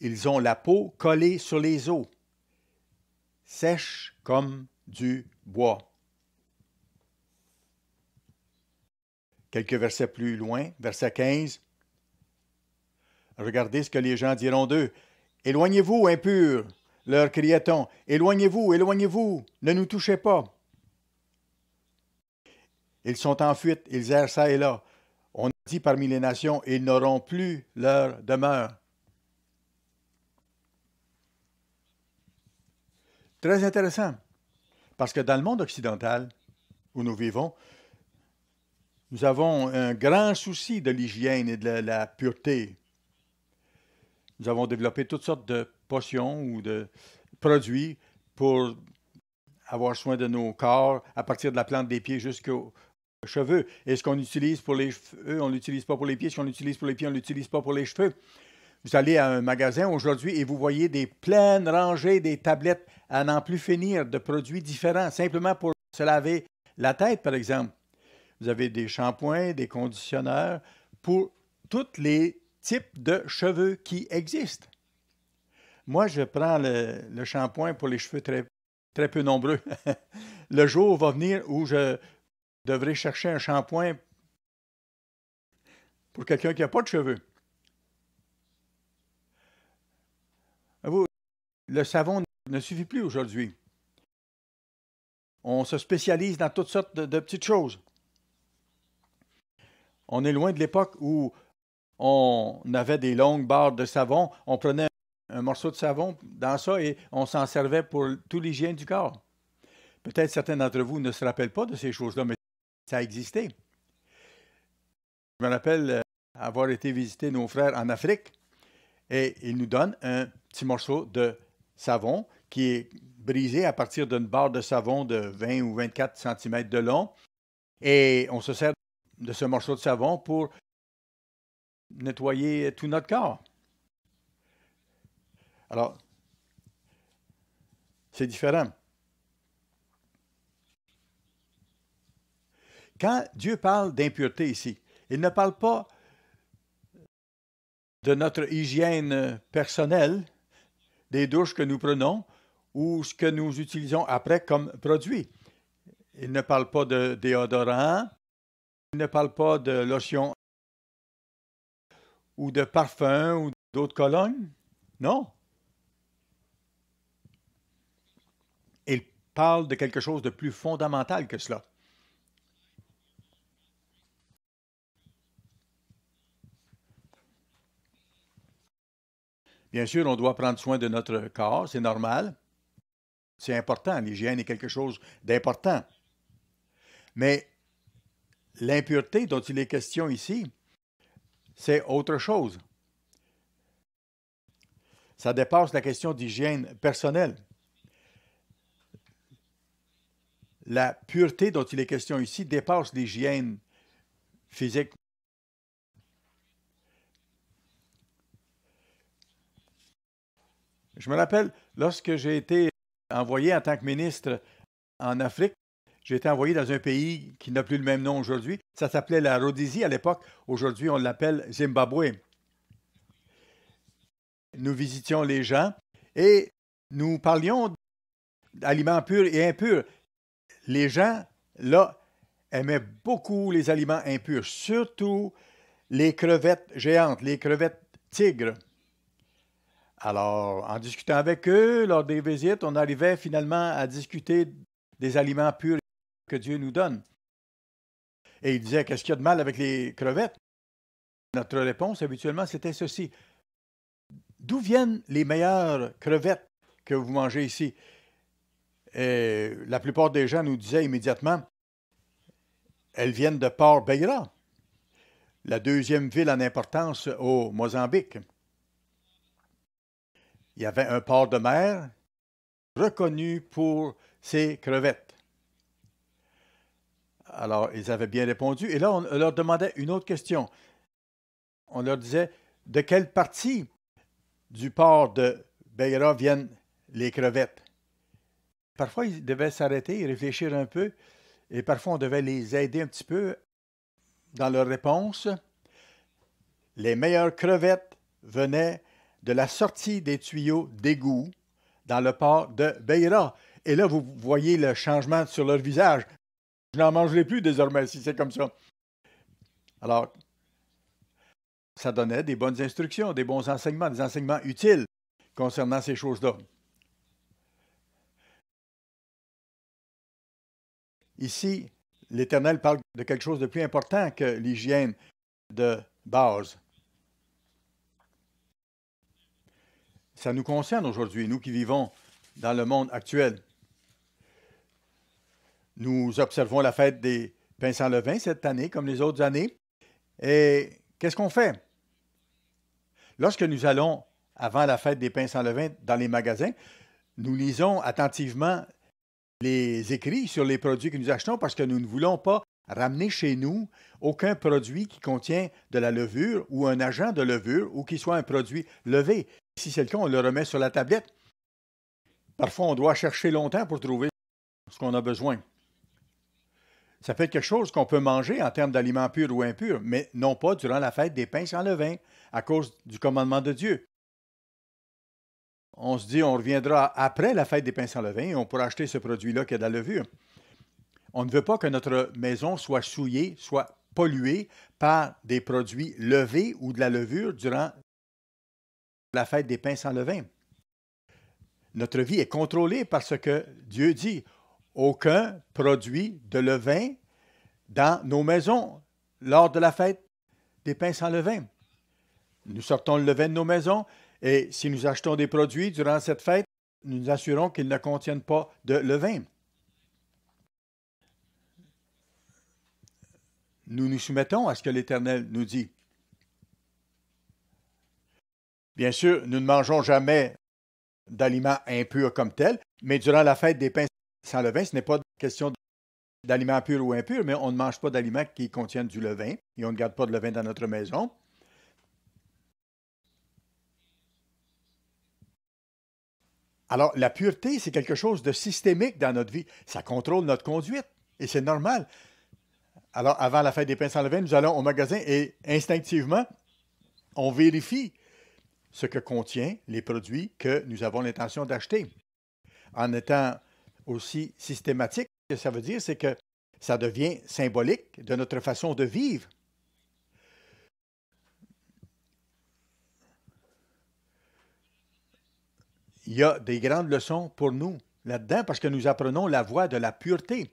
Ils ont la peau collée sur les os, sèche comme du bois. Quelques versets plus loin, verset 15. Regardez ce que les gens diront d'eux. Éloignez-vous, impurs, leur criait-on. Éloignez-vous, éloignez-vous, ne nous touchez pas. Ils sont en fuite, ils errent ça et là. On dit parmi les nations, ils n'auront plus leur demeure. Très intéressant, parce que dans le monde occidental où nous vivons, nous avons un grand souci de l'hygiène et de la, pureté. Nous avons développé toutes sortes de potions ou de produits pour avoir soin de nos corps à partir de la plante des pieds jusqu'aux cheveux. Et ce qu'on utilise pour les cheveux, on ne l'utilise pas pour les pieds. Ce qu'on utilise pour les pieds, on ne l'utilise pas pour les cheveux. Vous allez à un magasin aujourd'hui et vous voyez des pleines rangées, des tablettes à n'en plus finir de produits différents, simplement pour se laver la tête, par exemple. Vous avez des shampoings, des conditionneurs pour tous les types de cheveux qui existent. Moi, je prends le, shampoing pour les cheveux très, peu nombreux. le jour va venir où je devrais chercher un shampoing pour quelqu'un qui n'a pas de cheveux. le savon ne suffit plus aujourd'hui. On se spécialise dans toutes sortes de petites choses. On est loin de l'époque où on avait des longues barres de savon, on prenait un morceau de savon dans ça et on s'en servait pour tout l'hygiène du corps. Peut-être certains d'entre vous ne se rappellent pas de ces choses-là, mais ça existait. Je me rappelle euh, avoir été visiter nos frères en Afrique et ils nous donnent un petit morceau de savon qui est brisé à partir d'une barre de savon de 20 ou 24 cm de long et on se sert de ce morceau de savon pour nettoyer tout notre corps. Alors, c'est différent. Quand Dieu parle d'impureté ici, il ne parle pas de notre hygiène personnelle, des douches que nous prenons ou ce que nous utilisons après comme produit. Il ne parle pas de déodorant, ne parle pas de lotion ou de parfum ou d'autres colonnes. Non. Il parle de quelque chose de plus fondamental que cela. Bien sûr, on doit prendre soin de notre corps, c'est normal. C'est important, l'hygiène est quelque chose d'important. Mais l'impureté dont il est question ici, c'est autre chose. Ça dépasse la question d'hygiène personnelle. La pureté dont il est question ici dépasse l'hygiène physique. Je me rappelle, lorsque j'ai été envoyé en tant que ministre en Afrique, j'ai été envoyé dans un pays qui n'a plus le même nom aujourd'hui. Ça s'appelait la Rhodésie à l'époque. Aujourd'hui, on l'appelle Zimbabwe. Nous visitions les gens et nous parlions d'aliments purs et impurs. Les gens, là, aimaient beaucoup les aliments impurs, surtout les crevettes géantes, les crevettes tigres. Alors, en discutant avec eux lors des visites, on arrivait finalement à discuter des aliments purs que Dieu nous donne. Et il disait, qu'est-ce qu'il y a de mal avec les crevettes? Notre réponse habituellement, c'était ceci. D'où viennent les meilleures crevettes que vous mangez ici? Et la plupart des gens nous disaient immédiatement, elles viennent de Port Beira, la deuxième ville en importance au Mozambique. Il y avait un port de mer reconnu pour ses crevettes. Alors, ils avaient bien répondu. Et là, on leur demandait une autre question. On leur disait de quelle partie du port de Beira viennent les crevettes. Parfois, ils devaient s'arrêter et réfléchir un peu, et parfois, on devait les aider un petit peu dans leur réponse. Les meilleures crevettes venaient de la sortie des tuyaux d'égout dans le port de Beira. Et là, vous voyez le changement sur leur visage. Je n'en mangerai plus désormais si c'est comme ça. Alors, ça donnait des bonnes instructions, des bons enseignements, des enseignements utiles concernant ces choses-là. Ici, l'Éternel parle de quelque chose de plus important que l'hygiène de base. Ça nous concerne aujourd'hui, nous qui vivons dans le monde actuel. Nous observons la fête des pains sans levain cette année, comme les autres années. Et qu'est-ce qu'on fait? Lorsque nous allons avant la fête des pains sans levain dans les magasins, nous lisons attentivement les écrits sur les produits que nous achetons parce que nous ne voulons pas ramener chez nous aucun produit qui contient de la levure ou un agent de levure ou qui soit un produit levé. Si c'est le cas, on le remet sur la tablette. Parfois, on doit chercher longtemps pour trouver ce qu'on a besoin. Ça peut être quelque chose qu'on peut manger en termes d'aliments purs ou impurs, mais non pas durant la fête des pains sans levain, à cause du commandement de Dieu. On se dit, on reviendra après la fête des pains sans levain et on pourra acheter ce produit-là qui a de la levure. On ne veut pas que notre maison soit souillée, soit polluée par des produits levés ou de la levure durant la fête des pains sans levain. Notre vie est contrôlée par ce que Dieu dit aucun produit de levain dans nos maisons lors de la fête des pains sans levain. Nous sortons le levain de nos maisons et si nous achetons des produits durant cette fête, nous nous assurons qu'ils ne contiennent pas de levain. Nous nous soumettons à ce que l'Éternel nous dit. Bien sûr, nous ne mangeons jamais d'aliments impurs comme tels, mais durant la fête des pains sans levain, ce n'est pas question d'aliments purs ou impurs, mais on ne mange pas d'aliments qui contiennent du levain et on ne garde pas de levain dans notre maison. Alors, la pureté, c'est quelque chose de systémique dans notre vie. Ça contrôle notre conduite et c'est normal. Alors, avant la fête des pains sans levain, nous allons au magasin et instinctivement, on vérifie ce que contiennent les produits que nous avons l'intention d'acheter. En étant aussi systématique, ce que ça veut dire, c'est que ça devient symbolique de notre façon de vivre. Il y a des grandes leçons pour nous là-dedans parce que nous apprenons la voie de la pureté.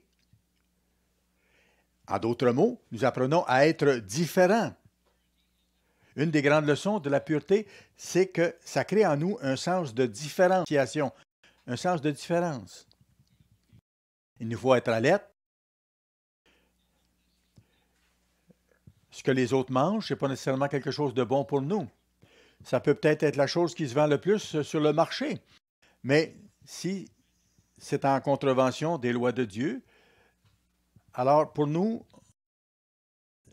En d'autres mots, nous apprenons à être différents. Une des grandes leçons de la pureté, c'est que ça crée en nous un sens de différenciation, un sens de différence. Il nous faut être alerte. Ce que les autres mangent, ce n'est pas nécessairement quelque chose de bon pour nous. Ça peut peut-être être la chose qui se vend le plus sur le marché. Mais si c'est en contravention des lois de Dieu, alors pour nous,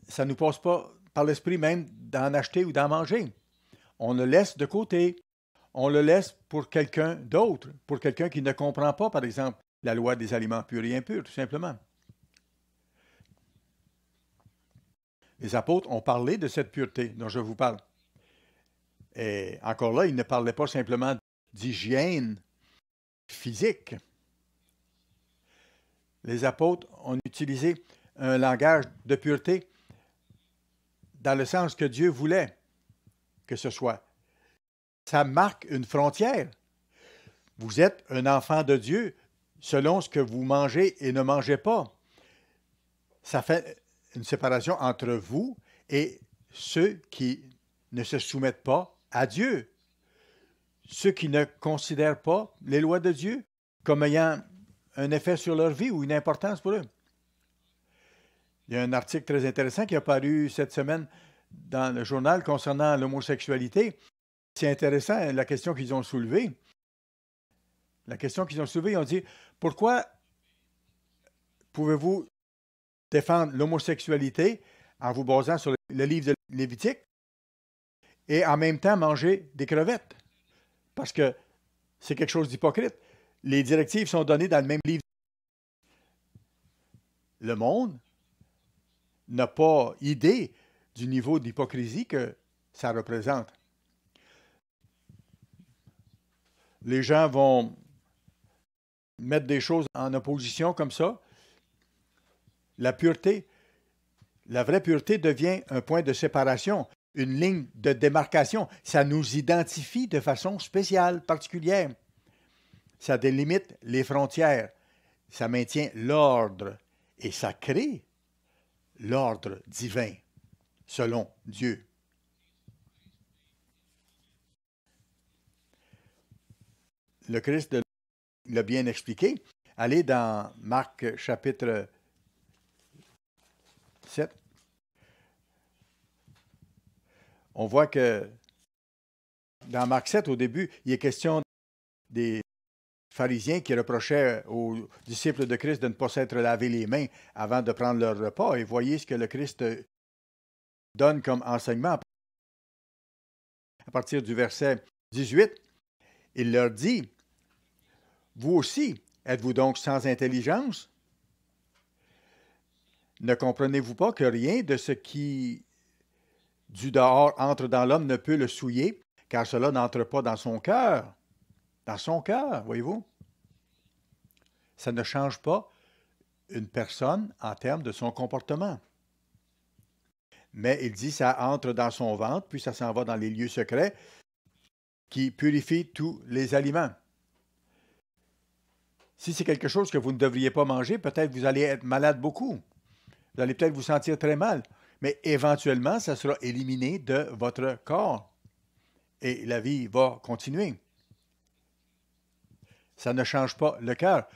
ça ne nous passe pas par l'esprit même d'en acheter ou d'en manger. On le laisse de côté. On le laisse pour quelqu'un d'autre, pour quelqu'un qui ne comprend pas, par exemple, la loi des aliments purs et impurs, tout simplement. Les apôtres ont parlé de cette pureté dont je vous parle. Et encore là, ils ne parlaient pas simplement d'hygiène physique. Les apôtres ont utilisé un langage de pureté dans le sens que Dieu voulait que ce soit. Ça marque une frontière. Vous êtes un enfant de Dieu, selon ce que vous mangez et ne mangez pas. Ça fait une séparation entre vous et ceux qui ne se soumettent pas à Dieu, ceux qui ne considèrent pas les lois de Dieu comme ayant un effet sur leur vie ou une importance pour eux. Il y a un article très intéressant qui a paru cette semaine dans le journal concernant l'homosexualité. C'est intéressant hein, la question qu'ils ont soulevée. La question qu'ils ont soulevée, ils ont dit pourquoi pouvez-vous défendre l'homosexualité en vous basant sur le livre de Lévitique et en même temps manger des crevettes? Parce que c'est quelque chose d'hypocrite. Les directives sont données dans le même livre. Le monde n'a pas idée du niveau d'hypocrisie que ça représente. Les gens vont mettre des choses en opposition comme ça, la pureté, la vraie pureté devient un point de séparation, une ligne de démarcation. Ça nous identifie de façon spéciale, particulière. Ça délimite les frontières. Ça maintient l'ordre et ça crée l'ordre divin selon Dieu. Le Christ de l'a bien expliqué. Allez dans Marc chapitre 7. On voit que dans Marc 7, au début, il est question des pharisiens qui reprochaient aux disciples de Christ de ne pas s'être lavé les mains avant de prendre leur repas. Et voyez ce que le Christ donne comme enseignement. À partir du verset 18, il leur dit, vous aussi, êtes-vous donc sans intelligence? Ne comprenez-vous pas que rien de ce qui du dehors entre dans l'homme ne peut le souiller, car cela n'entre pas dans son cœur? Dans son cœur, voyez-vous? Ça ne change pas une personne en termes de son comportement. Mais il dit ça entre dans son ventre, puis ça s'en va dans les lieux secrets qui purifient tous les aliments. Si c'est quelque chose que vous ne devriez pas manger, peut-être vous allez être malade beaucoup. Vous allez peut-être vous sentir très mal. Mais éventuellement, ça sera éliminé de votre corps. Et la vie va continuer. Ça ne change pas le cœur.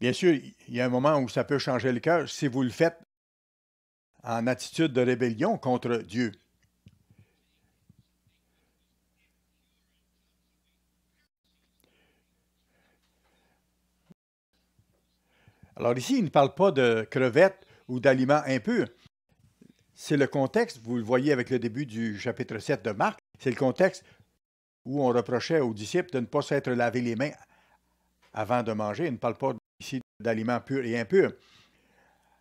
Bien sûr, il y a un moment où ça peut changer le cœur si vous le faites en attitude de rébellion contre Dieu. Alors ici, il ne parle pas de crevettes ou d'aliments impurs. C'est le contexte, vous le voyez avec le début du chapitre 7 de Marc, c'est le contexte où on reprochait aux disciples de ne pas s'être lavé les mains avant de manger. Il ne parle pas ici d'aliments purs et impurs.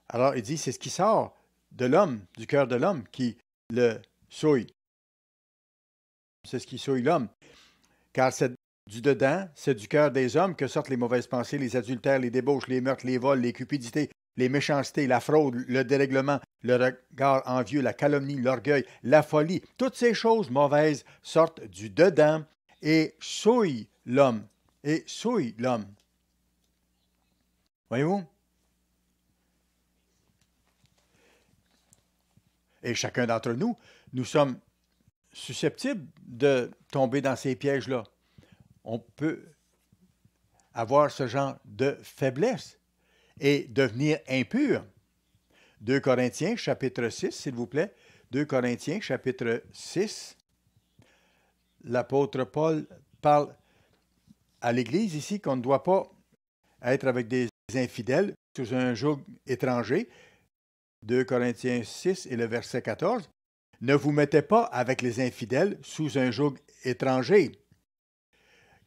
Alors il dit, c'est ce qui sort de l'homme, du cœur de l'homme, qui le souille. C'est ce qui souille l'homme. Car cette du dedans, c'est du cœur des hommes que sortent les mauvaises pensées, les adultères, les débauches, les meurtres, les vols, les cupidités, les méchancetés, la fraude, le dérèglement, le regard envieux, la calomnie, l'orgueil, la folie. Toutes ces choses mauvaises sortent du dedans et souillent l'homme. Et souillent l'homme. Voyez-vous? Et chacun d'entre nous, nous sommes susceptibles de tomber dans ces pièges-là on peut avoir ce genre de faiblesse et devenir impur. 2 Corinthiens chapitre 6, s'il vous plaît. 2 Corinthiens chapitre 6. L'apôtre Paul parle à l'Église ici qu'on ne doit pas être avec des infidèles sous un joug étranger. 2 Corinthiens 6 et le verset 14. Ne vous mettez pas avec les infidèles sous un joug étranger.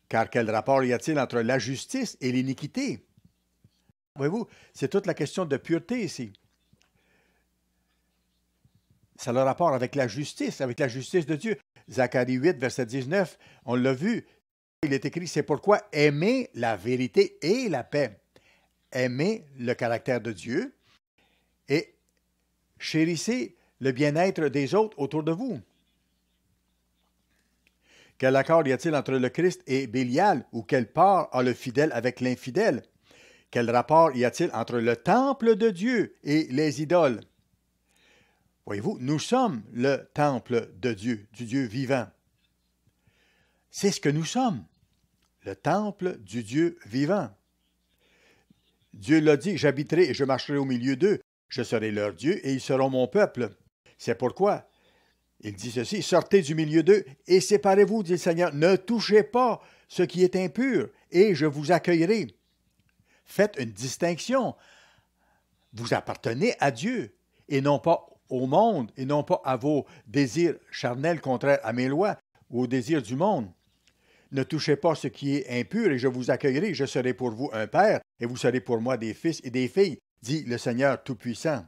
Car quel rapport y a-t-il entre la justice et l'iniquité? Voyez-vous, c'est toute la question de pureté ici. Ça a le rapport avec la justice, avec la justice de Dieu. Zacharie 8, verset 19, on l'a vu, il est écrit, c'est pourquoi aimer la vérité et la paix, Aimez le caractère de Dieu et chérissez le bien-être des autres autour de vous. Quel accord y a-t-il entre le Christ et Bélial, ou quelle part a le fidèle avec l'infidèle? Quel rapport y a-t-il entre le temple de Dieu et les idoles? Voyez-vous, nous sommes le temple de Dieu, du Dieu vivant. C'est ce que nous sommes, le temple du Dieu vivant. Dieu l'a dit, j'habiterai et je marcherai au milieu d'eux, je serai leur Dieu et ils seront mon peuple. C'est pourquoi il dit ceci, sortez du milieu d'eux et séparez-vous, dit le Seigneur, ne touchez pas ce qui est impur, et je vous accueillerai. Faites une distinction. Vous appartenez à Dieu, et non pas au monde, et non pas à vos désirs charnels contraires à mes lois, ou aux désirs du monde. Ne touchez pas ce qui est impur, et je vous accueillerai. Je serai pour vous un père, et vous serez pour moi des fils et des filles, dit le Seigneur Tout-Puissant.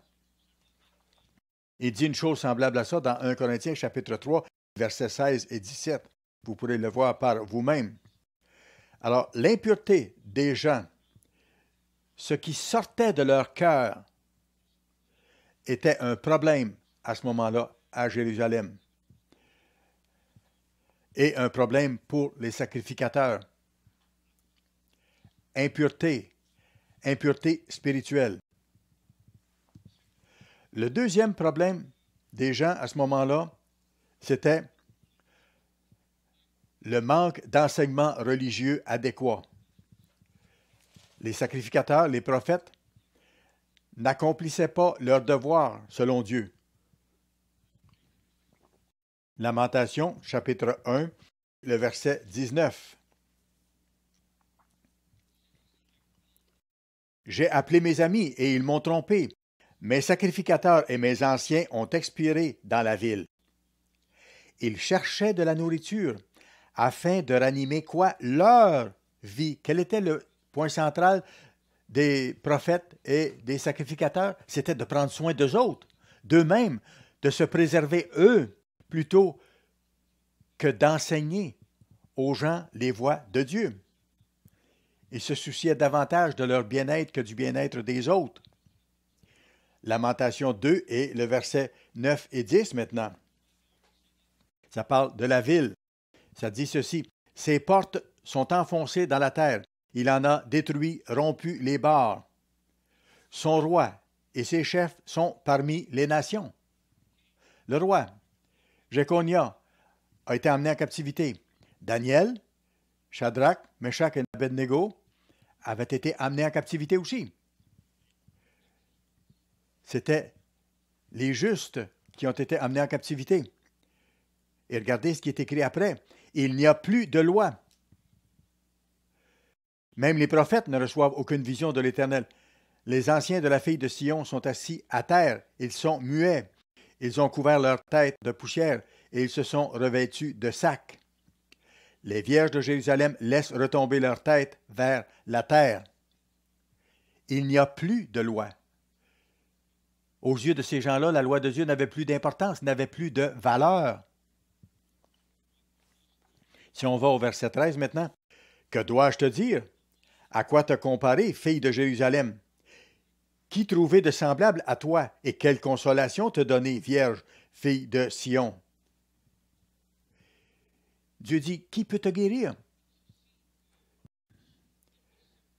Il dit une chose semblable à ça dans 1 Corinthiens chapitre 3, versets 16 et 17. Vous pourrez le voir par vous-même. Alors, l'impureté des gens, ce qui sortait de leur cœur, était un problème à ce moment-là à Jérusalem et un problème pour les sacrificateurs. Impureté, impureté spirituelle. Le deuxième problème des gens à ce moment-là, c'était le manque d'enseignement religieux adéquat. Les sacrificateurs, les prophètes, n'accomplissaient pas leur devoir selon Dieu. Lamentation, chapitre 1, le verset 19. J'ai appelé mes amis et ils m'ont trompé. Mes sacrificateurs et mes anciens ont expiré dans la ville. Ils cherchaient de la nourriture afin de ranimer quoi Leur vie. Quel était le point central des prophètes et des sacrificateurs C'était de prendre soin d'eux autres, d'eux-mêmes, de se préserver eux, plutôt que d'enseigner aux gens les voies de Dieu. Ils se souciaient davantage de leur bien-être que du bien-être des autres. Lamentation 2 et le verset 9 et 10 maintenant. Ça parle de la ville. Ça dit ceci. Ses portes sont enfoncées dans la terre. Il en a détruit, rompu les barres. Son roi et ses chefs sont parmi les nations. Le roi, Jéconia, a été amené en captivité. Daniel, Shadrach, Meshach et Abednego avaient été emmenés en captivité aussi c'était les justes qui ont été amenés en captivité. Et regardez ce qui est écrit après. Il n'y a plus de loi. Même les prophètes ne reçoivent aucune vision de l'Éternel. Les anciens de la fille de Sion sont assis à terre, ils sont muets. Ils ont couvert leur tête de poussière et ils se sont revêtus de sacs. Les vierges de Jérusalem laissent retomber leur tête vers la terre. Il n'y a plus de loi. Aux yeux de ces gens-là, la loi de Dieu n'avait plus d'importance, n'avait plus de valeur. Si on va au verset 13 maintenant, que dois-je te dire À quoi te comparer, fille de Jérusalem Qui trouvait de semblable à toi et quelle consolation te donner, vierge, fille de Sion Dieu dit Qui peut te guérir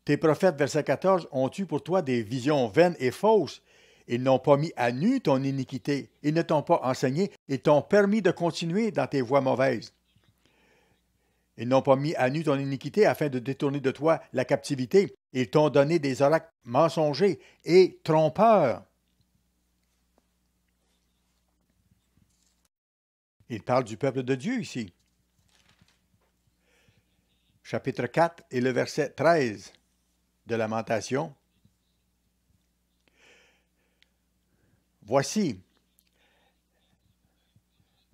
Tes prophètes, verset 14, ont eu pour toi des visions vaines et fausses ils n'ont pas mis à nu ton iniquité, ils ne t'ont pas enseigné et t'ont permis de continuer dans tes voies mauvaises. Ils n'ont pas mis à nu ton iniquité afin de détourner de toi la captivité. Ils t'ont donné des oracles mensongers et trompeurs. Il parle du peuple de Dieu ici. Chapitre 4 et le verset 13 de Lamentation. Voici.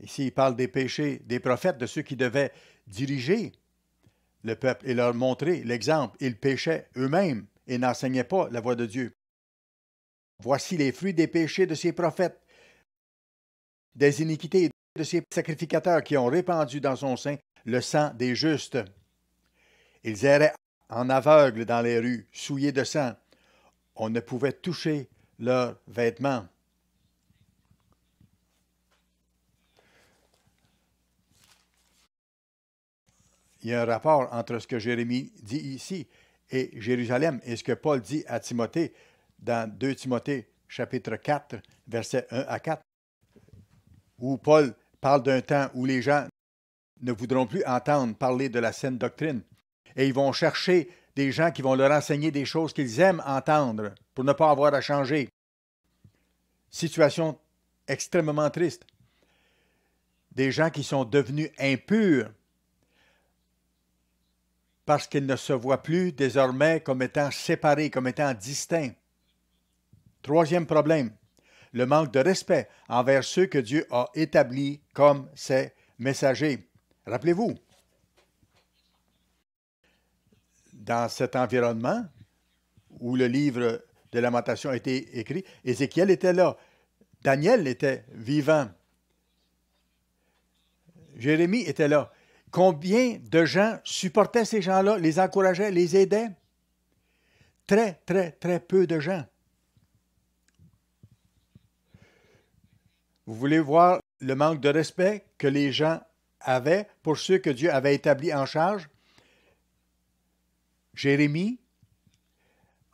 Ici, il parle des péchés des prophètes, de ceux qui devaient diriger le peuple et leur montrer l'exemple. Ils péchaient eux-mêmes et n'enseignaient pas la voie de Dieu. Voici les fruits des péchés de ces prophètes, des iniquités de ces sacrificateurs qui ont répandu dans son sein le sang des justes. Ils erraient en aveugle dans les rues, souillés de sang. On ne pouvait toucher leurs vêtements. il y a un rapport entre ce que Jérémie dit ici et Jérusalem et ce que Paul dit à Timothée dans 2 Timothée chapitre 4, versets 1 à 4, où Paul parle d'un temps où les gens ne voudront plus entendre parler de la saine doctrine et ils vont chercher des gens qui vont leur enseigner des choses qu'ils aiment entendre pour ne pas avoir à changer. Situation extrêmement triste. Des gens qui sont devenus impurs parce qu'ils ne se voient plus désormais comme étant séparés, comme étant distincts. Troisième problème, le manque de respect envers ceux que Dieu a établis comme ses messagers. Rappelez-vous, dans cet environnement où le livre de Lamentation a été écrit, Ézéchiel était là, Daniel était vivant, Jérémie était là, Combien de gens supportaient ces gens-là, les encourageaient, les aidaient? Très, très, très peu de gens. Vous voulez voir le manque de respect que les gens avaient pour ceux que Dieu avait établis en charge? Jérémie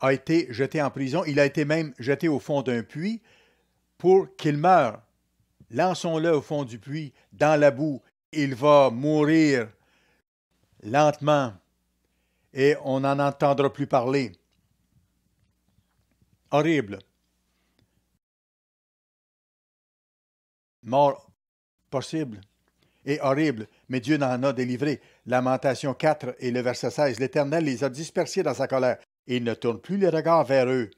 a été jeté en prison, il a été même jeté au fond d'un puits pour qu'il meure. Lançons-le au fond du puits, dans la boue, il va mourir lentement et on n'en entendra plus parler. Horrible. Mort possible et horrible, mais Dieu n'en a délivré. Lamentation 4 et le verset 16. L'Éternel les a dispersés dans sa colère. Et il ne tourne plus les regards vers eux.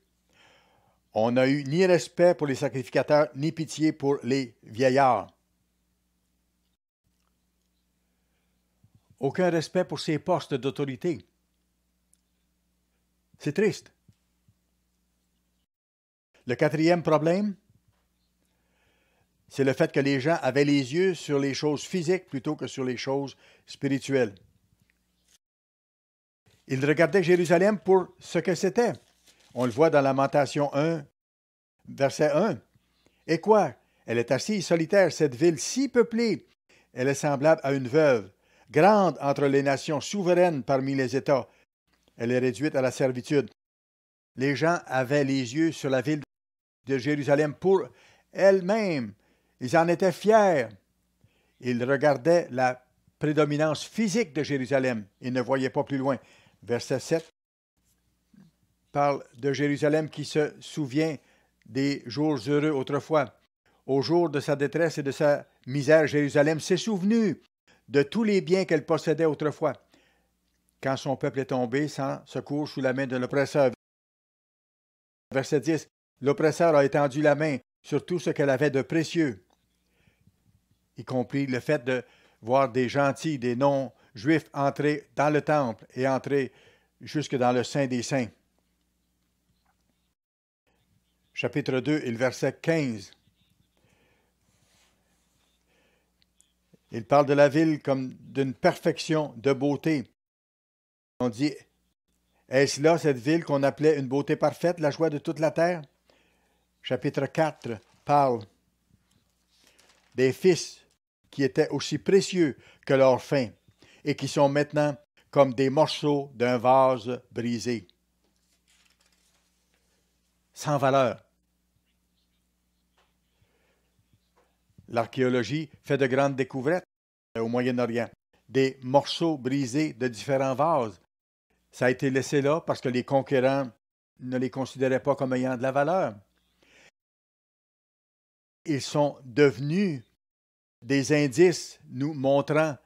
On n'a eu ni respect pour les sacrificateurs, ni pitié pour les vieillards. aucun respect pour ses postes d'autorité. C'est triste. Le quatrième problème, c'est le fait que les gens avaient les yeux sur les choses physiques plutôt que sur les choses spirituelles. Ils regardaient Jérusalem pour ce que c'était. On le voit dans Lamentation 1, verset 1. Et quoi? Elle est assise solitaire, cette ville si peuplée. Elle est semblable à une veuve grande entre les nations souveraines parmi les États. Elle est réduite à la servitude. Les gens avaient les yeux sur la ville de Jérusalem pour elle-même. Ils en étaient fiers. Ils regardaient la prédominance physique de Jérusalem. Ils ne voyaient pas plus loin. Verset 7 parle de Jérusalem qui se souvient des jours heureux autrefois. Au jour de sa détresse et de sa misère, Jérusalem s'est souvenue de tous les biens qu'elle possédait autrefois, quand son peuple est tombé sans secours sous la main de l'oppresseur. Verset 10. L'oppresseur a étendu la main sur tout ce qu'elle avait de précieux, y compris le fait de voir des gentils, des non-juifs entrer dans le temple et entrer jusque dans le sein des saints. Chapitre 2 et le verset 15. Il parle de la ville comme d'une perfection de beauté. On dit Est-ce là cette ville qu'on appelait une beauté parfaite, la joie de toute la terre Chapitre 4 parle des fils qui étaient aussi précieux que leur fin et qui sont maintenant comme des morceaux d'un vase brisé. Sans valeur. L'archéologie fait de grandes découvertes euh, au Moyen-Orient. Des morceaux brisés de différents vases. Ça a été laissé là parce que les conquérants ne les considéraient pas comme ayant de la valeur. Ils sont devenus des indices nous montrant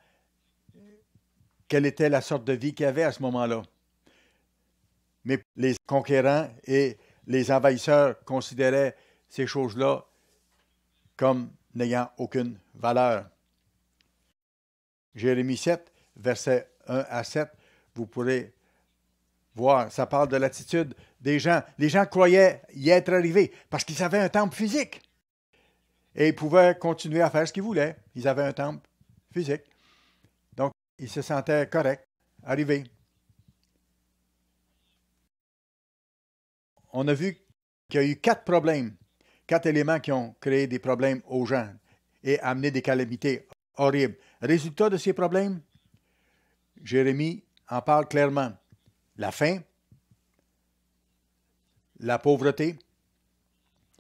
quelle était la sorte de vie qu'il y avait à ce moment-là. Mais les conquérants et les envahisseurs considéraient ces choses-là comme n'ayant aucune valeur. Jérémie 7, versets 1 à 7, vous pourrez voir, ça parle de l'attitude des gens. Les gens croyaient y être arrivés parce qu'ils avaient un temple physique. Et ils pouvaient continuer à faire ce qu'ils voulaient. Ils avaient un temple physique. Donc, ils se sentaient corrects, arrivés. On a vu qu'il y a eu quatre problèmes quatre éléments qui ont créé des problèmes aux gens et amené des calamités horribles. Résultat de ces problèmes, Jérémie en parle clairement. La faim, la pauvreté,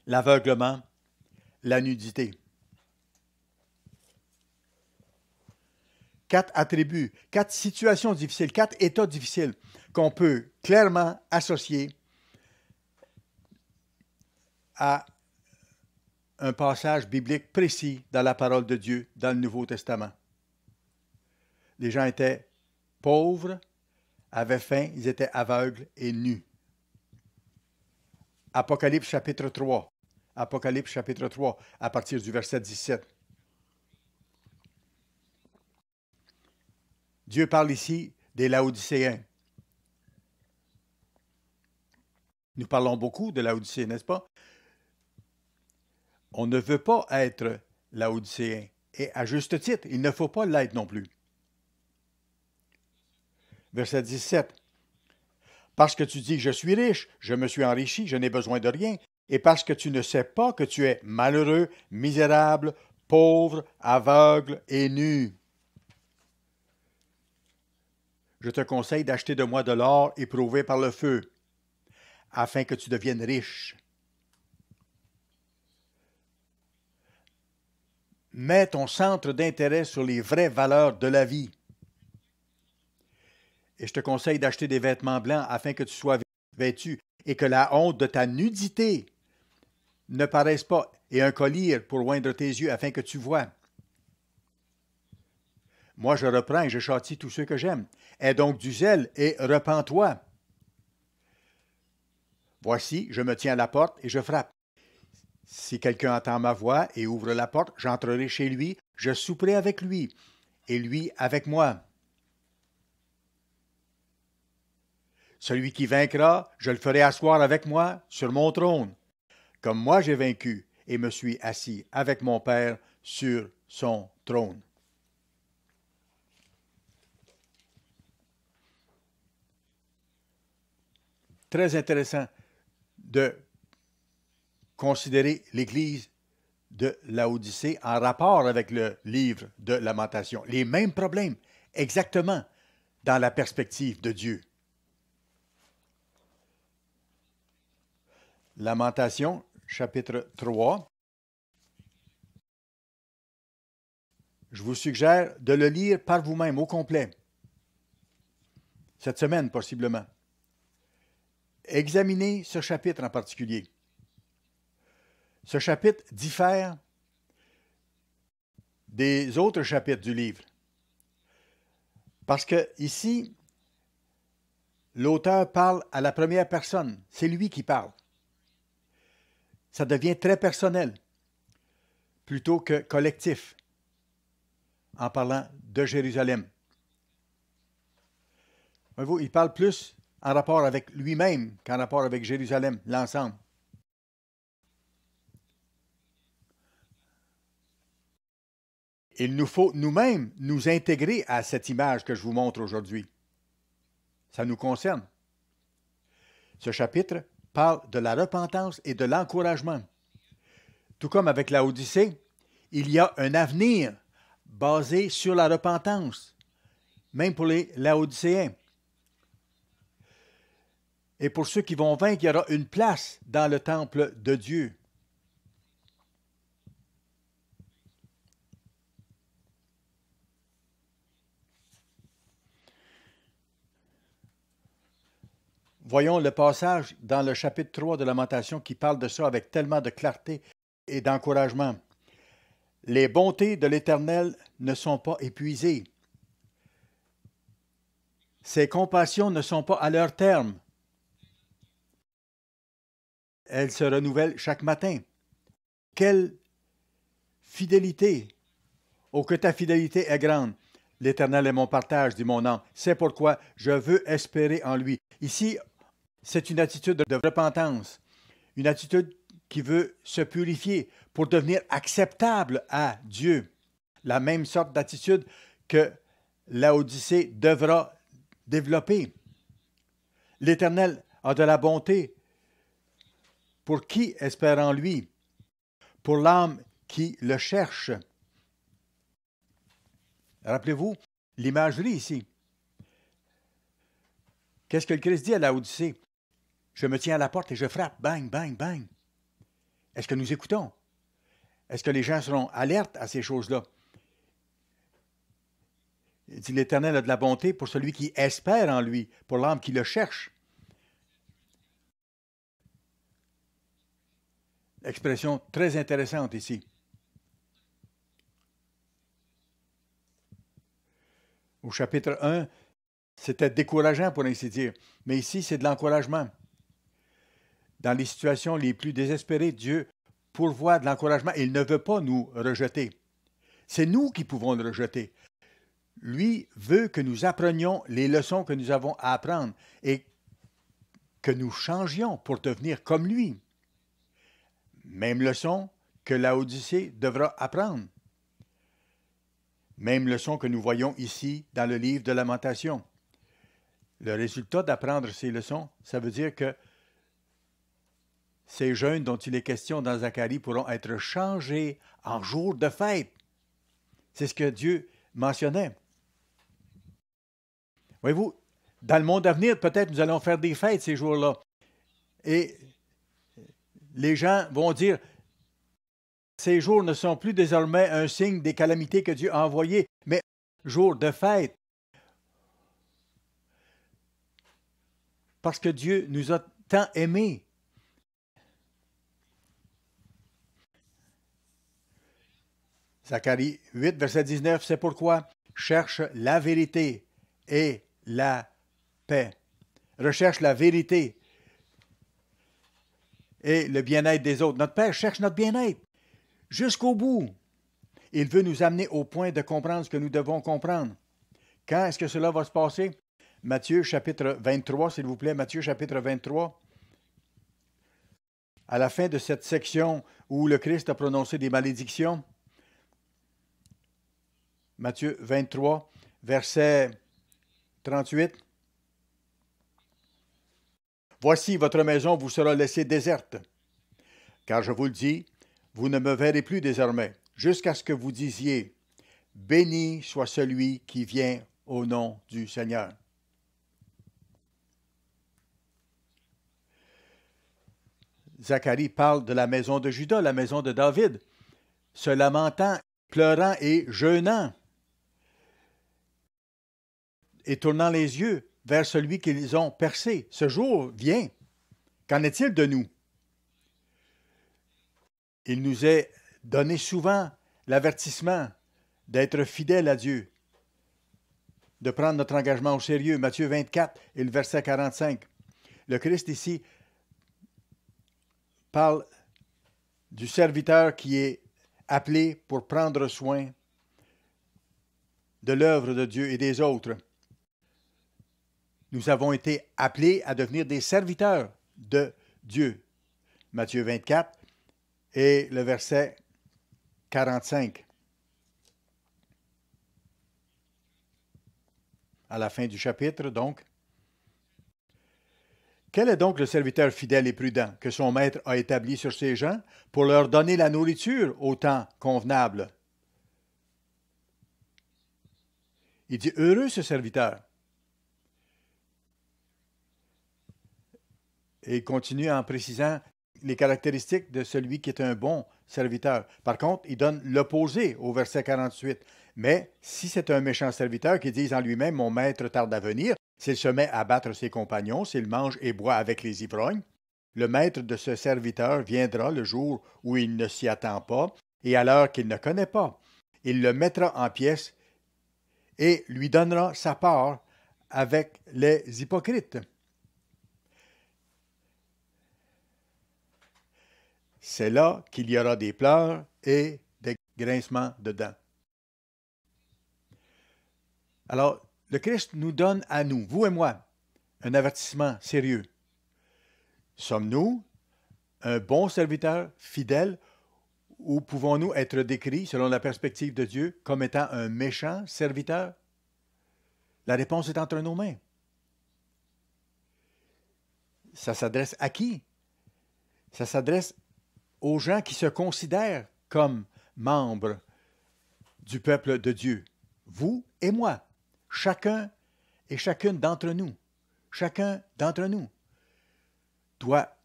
l'aveuglement, la nudité. Quatre attributs, quatre situations difficiles, quatre états difficiles qu'on peut clairement associer à un passage biblique précis dans la parole de Dieu dans le Nouveau Testament. Les gens étaient pauvres, avaient faim, ils étaient aveugles et nus. Apocalypse chapitre 3. Apocalypse chapitre 3, à partir du verset 17. Dieu parle ici des Laodicéens. Nous parlons beaucoup de Laodicée, n'est-ce pas? On ne veut pas être laodicéen. Et à juste titre, il ne faut pas l'être non plus. Verset 17. Parce que tu dis, je suis riche, je me suis enrichi, je n'ai besoin de rien, et parce que tu ne sais pas que tu es malheureux, misérable, pauvre, aveugle et nu. Je te conseille d'acheter de moi de l'or éprouvé par le feu, afin que tu deviennes riche. Mets ton centre d'intérêt sur les vraies valeurs de la vie. Et je te conseille d'acheter des vêtements blancs afin que tu sois vêtu et que la honte de ta nudité ne paraisse pas, et un collier pour oindre tes yeux afin que tu vois. Moi, je reprends et je châtie tous ceux que j'aime. Aie donc du zèle et repens-toi. Voici, je me tiens à la porte et je frappe. Si quelqu'un entend ma voix et ouvre la porte, j'entrerai chez lui, je souperai avec lui, et lui avec moi. Celui qui vaincra, je le ferai asseoir avec moi sur mon trône, comme moi j'ai vaincu et me suis assis avec mon Père sur son trône. Très intéressant de considérer l'Église de l'Odyssée en rapport avec le livre de Lamentation. Les mêmes problèmes, exactement, dans la perspective de Dieu. Lamentation, chapitre 3. Je vous suggère de le lire par vous-même au complet, cette semaine possiblement. Examinez ce chapitre en particulier. Ce chapitre diffère des autres chapitres du livre. Parce que ici, l'auteur parle à la première personne. C'est lui qui parle. Ça devient très personnel plutôt que collectif en parlant de Jérusalem. Il parle plus en rapport avec lui-même qu'en rapport avec Jérusalem, l'ensemble. il nous faut nous-mêmes nous intégrer à cette image que je vous montre aujourd'hui. Ça nous concerne. Ce chapitre parle de la repentance et de l'encouragement. Tout comme avec la Odyssée, il y a un avenir basé sur la repentance, même pour les Laodicéens. Et pour ceux qui vont vaincre, il y aura une place dans le temple de Dieu. Voyons le passage dans le chapitre 3 de Lamentation qui parle de ça avec tellement de clarté et d'encouragement. Les bontés de l'Éternel ne sont pas épuisées. Ses compassions ne sont pas à leur terme. Elles se renouvellent chaque matin. Quelle fidélité! Oh, que ta fidélité est grande! L'Éternel est mon partage, dit mon nom. C'est pourquoi je veux espérer en lui. Ici, c'est une attitude de repentance, une attitude qui veut se purifier pour devenir acceptable à Dieu. La même sorte d'attitude que l'Odyssée devra développer. L'Éternel a de la bonté pour qui espère en lui, pour l'âme qui le cherche. Rappelez-vous l'imagerie ici. Qu'est-ce que le Christ dit à l'Odyssée je me tiens à la porte et je frappe. Bang, bang, bang. Est-ce que nous écoutons? Est-ce que les gens seront alertes à ces choses-là? Il dit l'Éternel a de la bonté pour celui qui espère en lui, pour l'âme qui le cherche. Expression très intéressante ici. Au chapitre 1, c'était décourageant pour ainsi dire, mais ici c'est de l'encouragement dans les situations les plus désespérées, Dieu pourvoit de l'encouragement. Il ne veut pas nous rejeter. C'est nous qui pouvons le rejeter. Lui veut que nous apprenions les leçons que nous avons à apprendre et que nous changions pour devenir comme lui. Même leçon que l'Odyssée devra apprendre. Même leçon que nous voyons ici dans le livre de Lamentation. Le résultat d'apprendre ces leçons, ça veut dire que ces jeunes dont il est question dans Zacharie pourront être changés en jours de fête. C'est ce que Dieu mentionnait. Voyez-vous, dans le monde à venir, peut-être nous allons faire des fêtes ces jours-là. Et les gens vont dire, ces jours ne sont plus désormais un signe des calamités que Dieu a envoyées, mais jours de fête. Parce que Dieu nous a tant aimés. Zacharie 8, verset 19, c'est pourquoi cherche la vérité et la paix. Recherche la vérité et le bien-être des autres. Notre Père cherche notre bien-être jusqu'au bout. Il veut nous amener au point de comprendre ce que nous devons comprendre. Quand est-ce que cela va se passer? Matthieu chapitre 23, s'il vous plaît, Matthieu chapitre 23. À la fin de cette section où le Christ a prononcé des malédictions, Matthieu 23, verset 38. Voici, votre maison vous sera laissée déserte, car je vous le dis, vous ne me verrez plus désormais, jusqu'à ce que vous disiez, Béni soit celui qui vient au nom du Seigneur. Zacharie parle de la maison de Judas, la maison de David, se lamentant, pleurant et jeûnant et tournant les yeux vers celui qu'ils ont percé. Ce jour vient. Qu'en est-il de nous? Il nous est donné souvent l'avertissement d'être fidèles à Dieu, de prendre notre engagement au sérieux. Matthieu 24 et le verset 45. Le Christ ici parle du serviteur qui est appelé pour prendre soin de l'œuvre de Dieu et des autres. Nous avons été appelés à devenir des serviteurs de Dieu. Matthieu 24 et le verset 45. À la fin du chapitre, donc. Quel est donc le serviteur fidèle et prudent que son maître a établi sur ses gens pour leur donner la nourriture au temps convenable? Il dit Heureux ce serviteur Et il continue en précisant les caractéristiques de celui qui est un bon serviteur. Par contre, il donne l'opposé au verset 48. Mais si c'est un méchant serviteur qui dit en lui-même Mon maître tarde à venir, s'il se met à battre ses compagnons, s'il mange et boit avec les ivrognes, le maître de ce serviteur viendra le jour où il ne s'y attend pas et à l'heure qu'il ne connaît pas. Il le mettra en pièces et lui donnera sa part avec les hypocrites. C'est là qu'il y aura des pleurs et des grincements de dents. Alors, le Christ nous donne à nous, vous et moi, un avertissement sérieux. Sommes-nous un bon serviteur fidèle ou pouvons-nous être décrits, selon la perspective de Dieu, comme étant un méchant serviteur? La réponse est entre nos mains. Ça s'adresse à qui? Ça s'adresse aux gens qui se considèrent comme membres du peuple de Dieu, vous et moi, chacun et chacune d'entre nous, chacun d'entre nous doit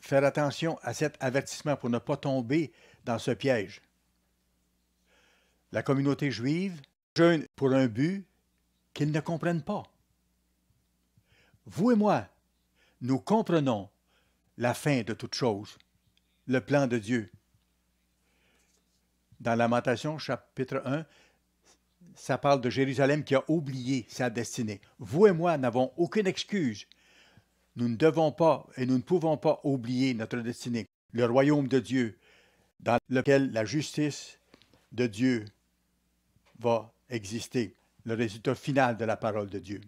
faire attention à cet avertissement pour ne pas tomber dans ce piège. La communauté juive jeûne pour un but qu'ils ne comprennent pas. Vous et moi, nous comprenons la fin de toute chose le plan de Dieu. Dans Lamentation, chapitre 1, ça parle de Jérusalem qui a oublié sa destinée. Vous et moi n'avons aucune excuse. Nous ne devons pas et nous ne pouvons pas oublier notre destinée, le royaume de Dieu, dans lequel la justice de Dieu va exister, le résultat final de la parole de Dieu.